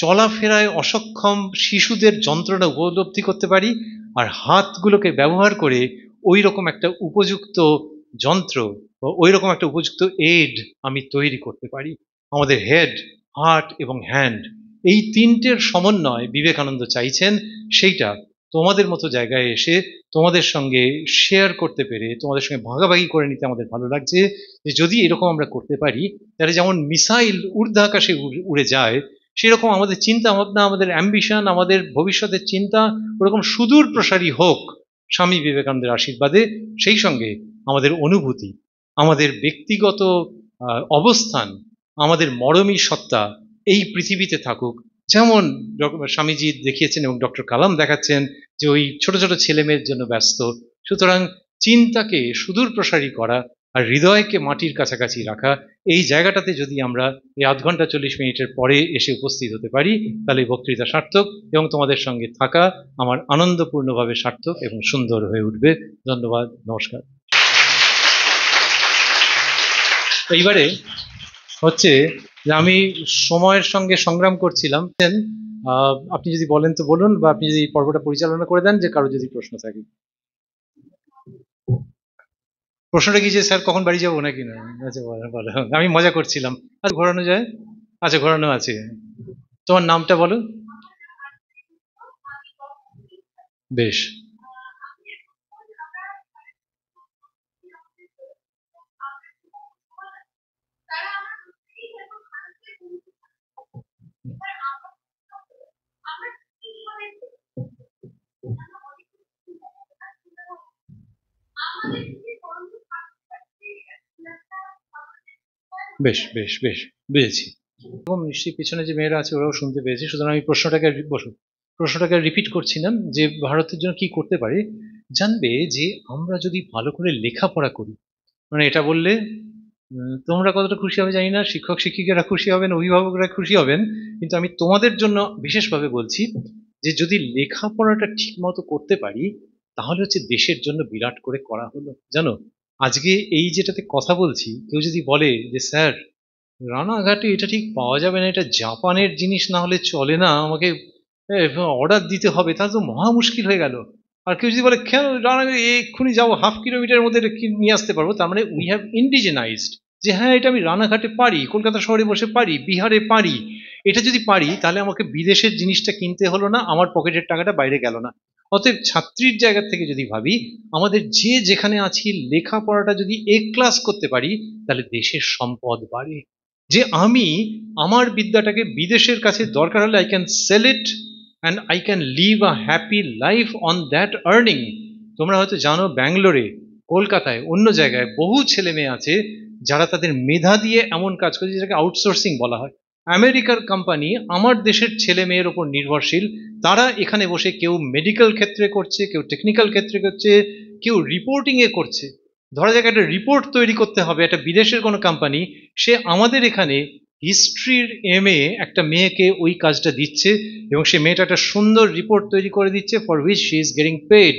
চলাফেরায় অসক্ষম শিশুদের যন্ত্রণা উপলব্ধি করতে পারি আর হাতগুলোকে ব্যবহার করে ওই রকম একটা উপযুক্ত যন্ত্র বা ওই রকম একটা উপযুক্ত এড আমি তৈরি করতে পারি আমাদের হেড হার্ট এবং হ্যান্ড এই তিনটের সমন্বয় বিবেকানন্দ চাইছেন সেইটা তোমাদের মতো জায়গায় এসে তোমাদের সঙ্গে শেয়ার করতে পেরে তোমাদের সঙ্গে ভাগাভাগি করে নিতে আমাদের ভালো লাগছে যে যদি এরকম আমরা করতে পারি তাহলে যেমন মিসাইল ঊর্ধ্বাকাশে উড়ে যায় সেরকম আমাদের চিন্তা ভাবনা আমাদের অ্যাম্বিশন আমাদের ভবিষ্যতের চিন্তা ওরকম সুদূর প্রসারী হোক স্বামী বিবেকানন্দের আশীর্বাদে সেই সঙ্গে আমাদের অনুভূতি আমাদের ব্যক্তিগত অবস্থান আমাদের মরমী সত্তা এই পৃথিবীতে থাকুক যেমন স্বামীজি দেখিয়েছেন এবং ডক্টর কালাম দেখাচ্ছেন যে ওই ছোট ছোট ছেলেমেয়ের জন্য ব্যস্ত সুতরাং চিন্তাকে সুদূর প্রসারী করা আর হৃদয়কে মাটির কাছাকাছি রাখা এই জায়গাটাতে যদি আমরা এই আধ ঘন্টা চল্লিশ মিনিটের পরে এসে উপস্থিত হতে পারি তাহলে বক্তৃতা সার্থক এবং তোমাদের সঙ্গে থাকা আমার আনন্দপূর্ণভাবে সার্থক এবং সুন্দর হয়ে উঠবে ধন্যবাদ নমস্কার এইবারে হচ্ছে যে আমি সময়ের সঙ্গে সংগ্রাম করছিলাম আপনি যদি বলেন তো বলুন বা আপনি যদি পর্বটা পরিচালনা করে দেন যে কারো যদি প্রশ্ন থাকে প্রশ্নটা কি যে স্যার কখন বাড়ি যাবো নাকি না আচ্ছা আমি মজা করছিলাম আচ্ছা ঘোরানো যায় আচ্ছা ঘোরানো আছে তোমার নামটা বলো বেশ বেশ বেশ বেশ বুঝেছি এবং নিশ্চয়ই পেছনে যে মেয়েরা আছে ওরাও শুনতে পেয়েছি সুতরাং আমি প্রশ্নটাকে বসুন প্রশ্নটাকে রিপিট করছিলাম যে ভারতের জন্য কি করতে পারে জানবে যে আমরা যদি ভালো করে লেখাপড়া করি মানে এটা বললে তোমরা কতটা খুশি হবে জানি না শিক্ষক শিক্ষিকারা খুশি হবেন অভিভাবকরা খুশি হবেন কিন্তু আমি তোমাদের জন্য বিশেষভাবে বলছি যে যদি লেখাপড়াটা ঠিক মতো করতে পারি তাহলে হচ্ছে দেশের জন্য বিরাট করে করা হলো জানো আজকে এই যেটাতে কথা বলছি কেউ যদি বলে যে স্যার রানাঘাটে এটা ঠিক পাওয়া যাবে না এটা জাপানের জিনিস না হলে চলে না আমাকে অর্ডার দিতে হবে তাহলে তো মহা মুশকিল হয়ে গেল আর কেউ যদি বলে কেন রানাঘাটে এক্ষুনি যাবো হাফ কিলোমিটারের মধ্যে এটা নিয়ে আসতে পারবো তার মানে উই হ্যাভ ইন্ডিজেনাইজড যে হ্যাঁ এটা আমি রানাঘাটে পারি কলকাতা শহরে বসে পারি বিহারে পারি এটা যদি পারি তাহলে আমাকে বিদেশের জিনিসটা কিনতে হলো না আমার পকেটের টাকাটা বাইরে গেল না অতএব ছাত্রীর জায়গা থেকে যদি ভাবি আমাদের যে যেখানে আছি লেখাপড়াটা যদি এ ক্লাস করতে পারি তাহলে দেশের সম্পদ বাড়ে যে আমি আমার বিদ্যাটাকে বিদেশের কাছে দরকার হলে I can sell it and I can live a happy life on that earning তোমরা হয়তো জানো ব্যাঙ্গলোরে কলকাতায় অন্য জায়গায় বহু ছেলে মেয়ে আছে যারা তাদের মেধা দিয়ে এমন কাজ করে যেটাকে আউটসোর্সিং বলা হয় আমেরিকার কোম্পানি আমার দেশের ছেলে মেয়ের ওপর নির্ভরশীল তারা এখানে বসে কেউ মেডিকেল ক্ষেত্রে করছে কেউ টেকনিক্যাল ক্ষেত্রে করছে কেউ রিপোর্টিংয়ে করছে ধরা যাক একটা রিপোর্ট তৈরি করতে হবে একটা বিদেশের কোনো কোম্পানি সে আমাদের এখানে হিস্ট্রির এম এ একটা মেয়েকে ওই কাজটা দিচ্ছে এবং সে মেয়েটা একটা সুন্দর রিপোর্ট তৈরি করে দিচ্ছে for which she is getting paid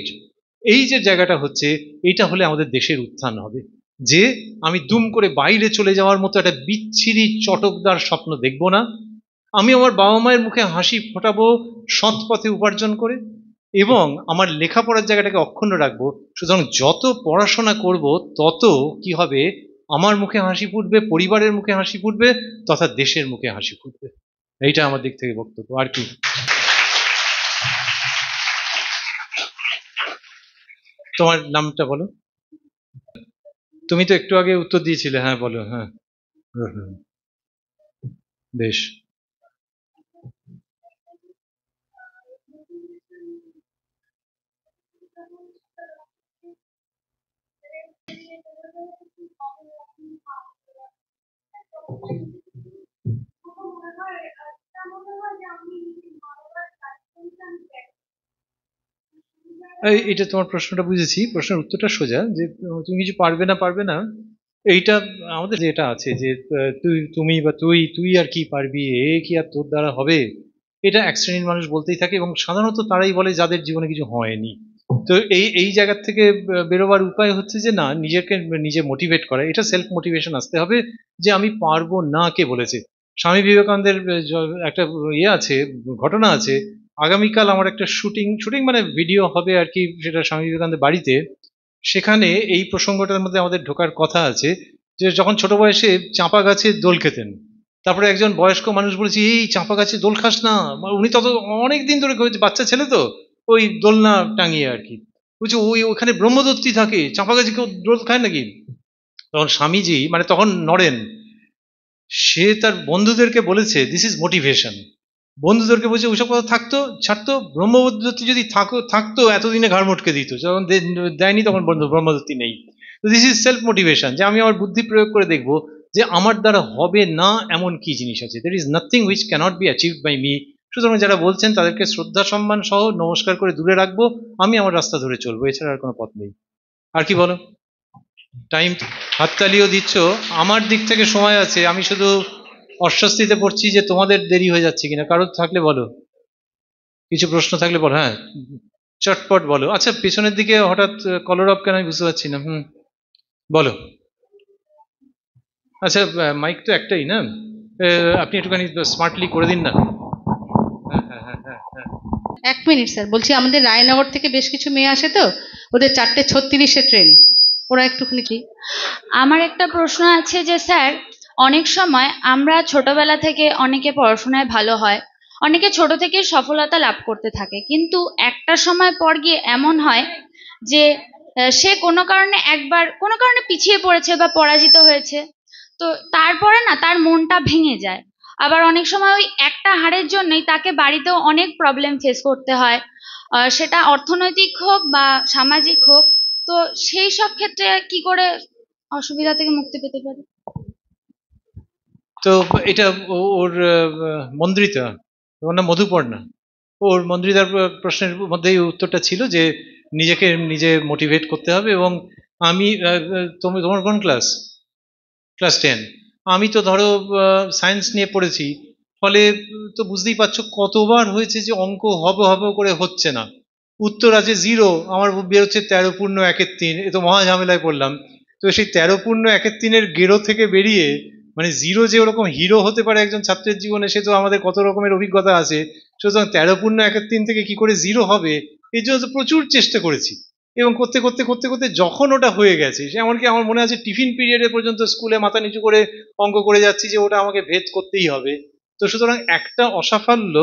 এই যে জায়গাটা হচ্ছে এইটা হলে আমাদের দেশের উত্থান হবে যে আমি দুম করে বাইরে চলে যাওয়ার মতো একটা বিচ্ছিরি চটকদার স্বপ্ন দেখব না আমি আমার বাবা মায়ের মুখে হাসি ফোটাবো সৎ পথে উপার্জন করে এবং আমার লেখাপড়ার জায়গাটাকে অক্ষুণ্ণ রাখবো সুতরাং যত পড়াশোনা করব তত কি হবে আমার মুখে হাসি ফুটবে পরিবারের মুখে হাসি ফুটবে তথা দেশের মুখে হাসি ফুটবে এইটা আমার দিক থেকে বক্তব্য আর কি তোমার নামটা বলো তুমি তো একটু আগে উত্তর দিয়েছিলে হ্যাঁ বলো হ্যাঁ বেশ Thank you. এটা তোমার প্রশ্নটা বুঝেছি প্রশ্নের উত্তরটা সোজা যে তুমি কিছু পারবে না পারবে না এইটা আমাদের যেটা আছে যে তুই তুমি বা তুই তুই আর কি পারবি এ কি আর তোর দ্বারা হবে এটা এক শ্রেণীর মানুষ বলতেই থাকে এবং সাধারণত তারাই বলে যাদের জীবনে কিছু হয়নি তো এই এই জায়গার থেকে বেরোবার উপায় হচ্ছে যে না নিজেকে নিজে মোটিভেট করা এটা সেলফ মোটিভেশন আসতে হবে যে আমি পারবো না কে বলেছে স্বামী বিবেকানন্দের একটা ইয়ে আছে ঘটনা আছে আগামীকাল আমার একটা শুটিং শুটিং মানে ভিডিও হবে আর কি সেটা স্বামী বিবেকানন্দের বাড়িতে সেখানে এই প্রসঙ্গটার মধ্যে আমাদের ঢোকার কথা আছে যে যখন ছোট বয়সে চাঁপা গাছে দোল খেতেন তারপরে একজন বয়স্ক মানুষ বলেছে এই চাঁপা গাছে দোল খাস না মানে উনি তত অনেক দিন ধরে বাচ্চা ছেলে তো ওই দোলনা টাঙিয়ে আর কি বলছে ওই ওখানে ব্রহ্মদত্তি থাকে চাঁপা গাছে কেউ দোল খায় নাকি তখন স্বামীজি মানে তখন নরেন সে তার বন্ধুদেরকে বলেছে দিস ইজ মোটিভেশন বন্ধুদেরকে বলছে ওইসব কথা থাকতো ছাড়তো ব্রহ্মদত্তী যদি থাকো থাকতো এতদিনে ঘাড় মটকে দিত যখন দেয়নি তখন বন্ধু ব্রহ্মদত্তী নেই তো দিস ইজ সেলফ মোটিভেশন যে আমি আমার বুদ্ধি প্রয়োগ করে দেখবো যে আমার দ্বারা হবে না এমন কি জিনিস আছে that is nothing which can't be achieved by me সুতরাং যারা বলছেন তাদেরকে শ্রদ্ধা সম্মান সহ নমস্কার করে দূরে রাখবো আমি আমার রাস্তা ধরে চলবো এছাড়া আর কোনো পথ নেই আর কি বলো টাইম হাততালিও দিচ্ছ আমার দিক থেকে সময় আছে আমি শুধু অস্বস্তিতে পড়ছি যে তোমাদের দেরি হয়ে যাচ্ছে কিনা কারোর থাকলে বলো কিছু প্রশ্ন থাকলে বলো হ্যাঁ চটপট বলো আচ্ছা পেছনের দিকে হঠাৎ কলর অফ কেন আমি বুঝতে পারছি না হুম বলো আচ্ছা মাইক তো একটাই না আপনি একটুখানি স্মার্টলি করে দিন না হ্যাঁ, হ্যাঁ, হ্যাঁ, এক মিনিট স্যার বলছি আমাদের রায়নগর থেকে বেশ কিছু মেয়ে আসে তো ওদের চারটে ছত্রিশে ট্রেন ওরা একটুখানি কি আমার একটা প্রশ্ন আছে যে স্যার অনেক সময় আমরা ছোটবেলা থেকে অনেকে পড়াশোনায় ভালো হয় অনেকে ছোট থেকে সফলতা লাভ করতে থাকে কিন্তু একটা সময় পর গিয়ে এমন হয় যে সে কোনো কারণে একবার কোনো কারণে পিছিয়ে পড়েছে বা পরাজিত হয়েছে তো তারপরে না তার মনটা ভেঙে যায় আবার অনেক সময় ওই একটা হারের জন্যই তাকে বাড়িতেও অনেক প্রবলেম ফেস করতে হয় সেটা অর্থনৈতিক হোক বা সামাজিক হোক তো সেই সব ক্ষেত্রে কি করে অসুবিধা থেকে মুক্তি পেতে পারে তো এটা ওর মন্দ্রিতা ওর নাম মধুপর্ণা ওর মন্দ্রিতার প্রশ্নের মধ্যেই উত্তরটা ছিল যে নিজেকে নিজে মোটিভেট করতে হবে এবং আমি তুমি তোমার কোন ক্লাস ক্লাস টেন আমি তো ধরো সায়েন্স নিয়ে পড়েছি ফলে তো বুঝতেই পারছো কতবার হয়েছে যে অঙ্ক হব হব করে হচ্ছে না উত্তর আছে জিরো আমার বেরোচ্ছে তেরো পূর্ণ একের তিন এ তো মহা ঝামেলায় পড়লাম তো সেই তেরো পূর্ণ একের তিনের গেরো থেকে বেরিয়ে মানে জিরো যে ওরকম হিরো হতে পারে একজন ছাত্রের জীবনে সে তো আমাদের কত রকমের অভিজ্ঞতা আছে সুতরাং তেরো পূর্ণ একের তিন থেকে কি করে জিরো হবে এই জন্য প্রচুর চেষ্টা করেছি এবং করতে করতে করতে করতে যখন ওটা হয়ে গেছে এমনকি আমার মনে আছে টিফিন পিরিয়ডে পর্যন্ত স্কুলে মাথা নিচু করে অঙ্ক করে যাচ্ছি যে ওটা আমাকে ভেদ করতেই হবে তো সুতরাং একটা অসাফল্য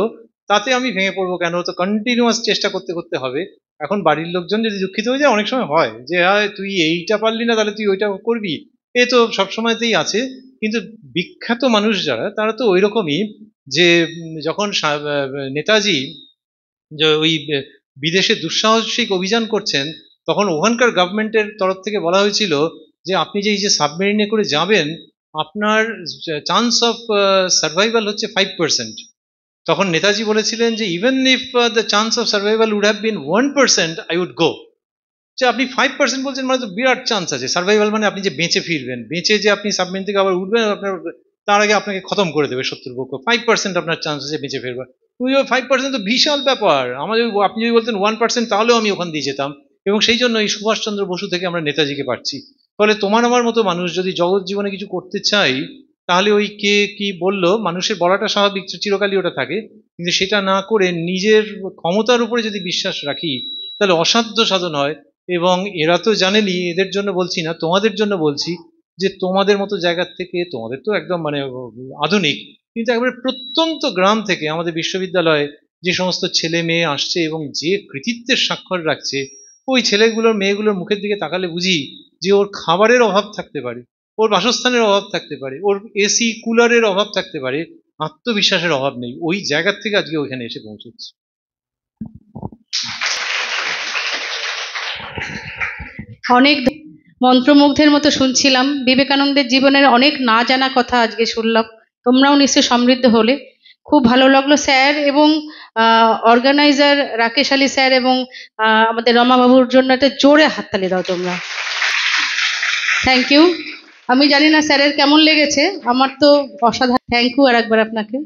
তাতে আমি ভেঙে পড়বো কেন তো কন্টিনিউয়াস চেষ্টা করতে করতে হবে এখন বাড়ির লোকজন যদি দুঃখিত হয়ে যায় অনেক সময় হয় যে হ্যাঁ তুই এইটা পারলি না তাহলে তুই ওইটা করবি এ তো সবসময়তেই আছে কিন্তু বিখ্যাত মানুষ যারা তারা তো ওই রকমই যে যখন নেতাজি ওই বিদেশে দুঃসাহসিক অভিযান করছেন তখন ওখানকার গভর্নমেন্টের তরফ থেকে বলা হয়েছিল যে আপনি যে এই যে সাবমেরিনে করে যাবেন আপনার চান্স অফ সার্ভাইভাল হচ্ছে ফাইভ পার্সেন্ট তখন নেতাজি বলেছিলেন যে even if the chance of survival would have been one percent I would go যে আপনি ফাইভ পার্সেন্ট বলছেন মানে তো বিরাট চান্স আছে সার্ভাইভাল মানে আপনি যে বেঁচে ফিরবেন বেঁচে যে আপনি সাবমেন থেকে আবার উঠবেন আপনার তার আগে আপনাকে খতম করে দেবে শত্রুপক্ষ ফাইভ পার্সেন্ট আপনার চান্স আছে বেঁচে ফিরবার তুমি ফাইভ পার্সেন্ট তো বিশাল ব্যাপার আমাদের আপনি যদি বলতেন ওয়ান পার্সেন্ট তাহলেও আমি ওখান দিয়ে যেতাম এবং সেই জন্য এই সুভাষচন্দ্র বসু থেকে আমরা নেতাজিকে পাচ্ছি ফলে তোমার আমার মতো মানুষ যদি জগৎ জীবনে কিছু করতে চাই তাহলে ওই কে কি বলল মানুষের বলাটা স্বাভাবিক চিরকালই ওটা থাকে কিন্তু সেটা না করে নিজের ক্ষমতার উপরে যদি বিশ্বাস রাখি তাহলে অসাধ্য সাধন হয় এবং এরা তো জানেনই এদের জন্য বলছি না তোমাদের জন্য বলছি যে তোমাদের মতো জায়গার থেকে তোমাদের তো একদম মানে আধুনিক কিন্তু একবারে প্রত্যন্ত গ্রাম থেকে আমাদের বিশ্ববিদ্যালয়ে যে সমস্ত ছেলে মেয়ে আসছে এবং যে কৃতিত্বের স্বাক্ষর রাখছে ওই ছেলেগুলোর মেয়েগুলোর মুখের দিকে তাকালে বুঝি যে ওর খাবারের অভাব থাকতে পারে ওর বাসস্থানের অভাব থাকতে পারে ওর এসি কুলারের অভাব থাকতে পারে আত্মবিশ্বাসের অভাব নেই ওই জায়গার থেকে আজকে ওইখানে এসে পৌঁছচ্ছে অনেক মন্ত্রমুগ্ধের মতো শুনছিলাম বিবেকানন্দের জীবনের অনেক না জানা কথা আজকে শুনলাম তোমরাও নিশ্চয়ই সমৃদ্ধ হলে খুব ভালো লাগলো স্যার এবং অর্গানাইজার রাকেশ আলী স্যার এবং আমাদের রমাবাবুর জন্য একটা জোরে হাততালি দাও তোমরা থ্যাংক ইউ আমি জানি না স্যারের কেমন লেগেছে আমার তো অসাধারণ থ্যাংক ইউ আর একবার আপনাকে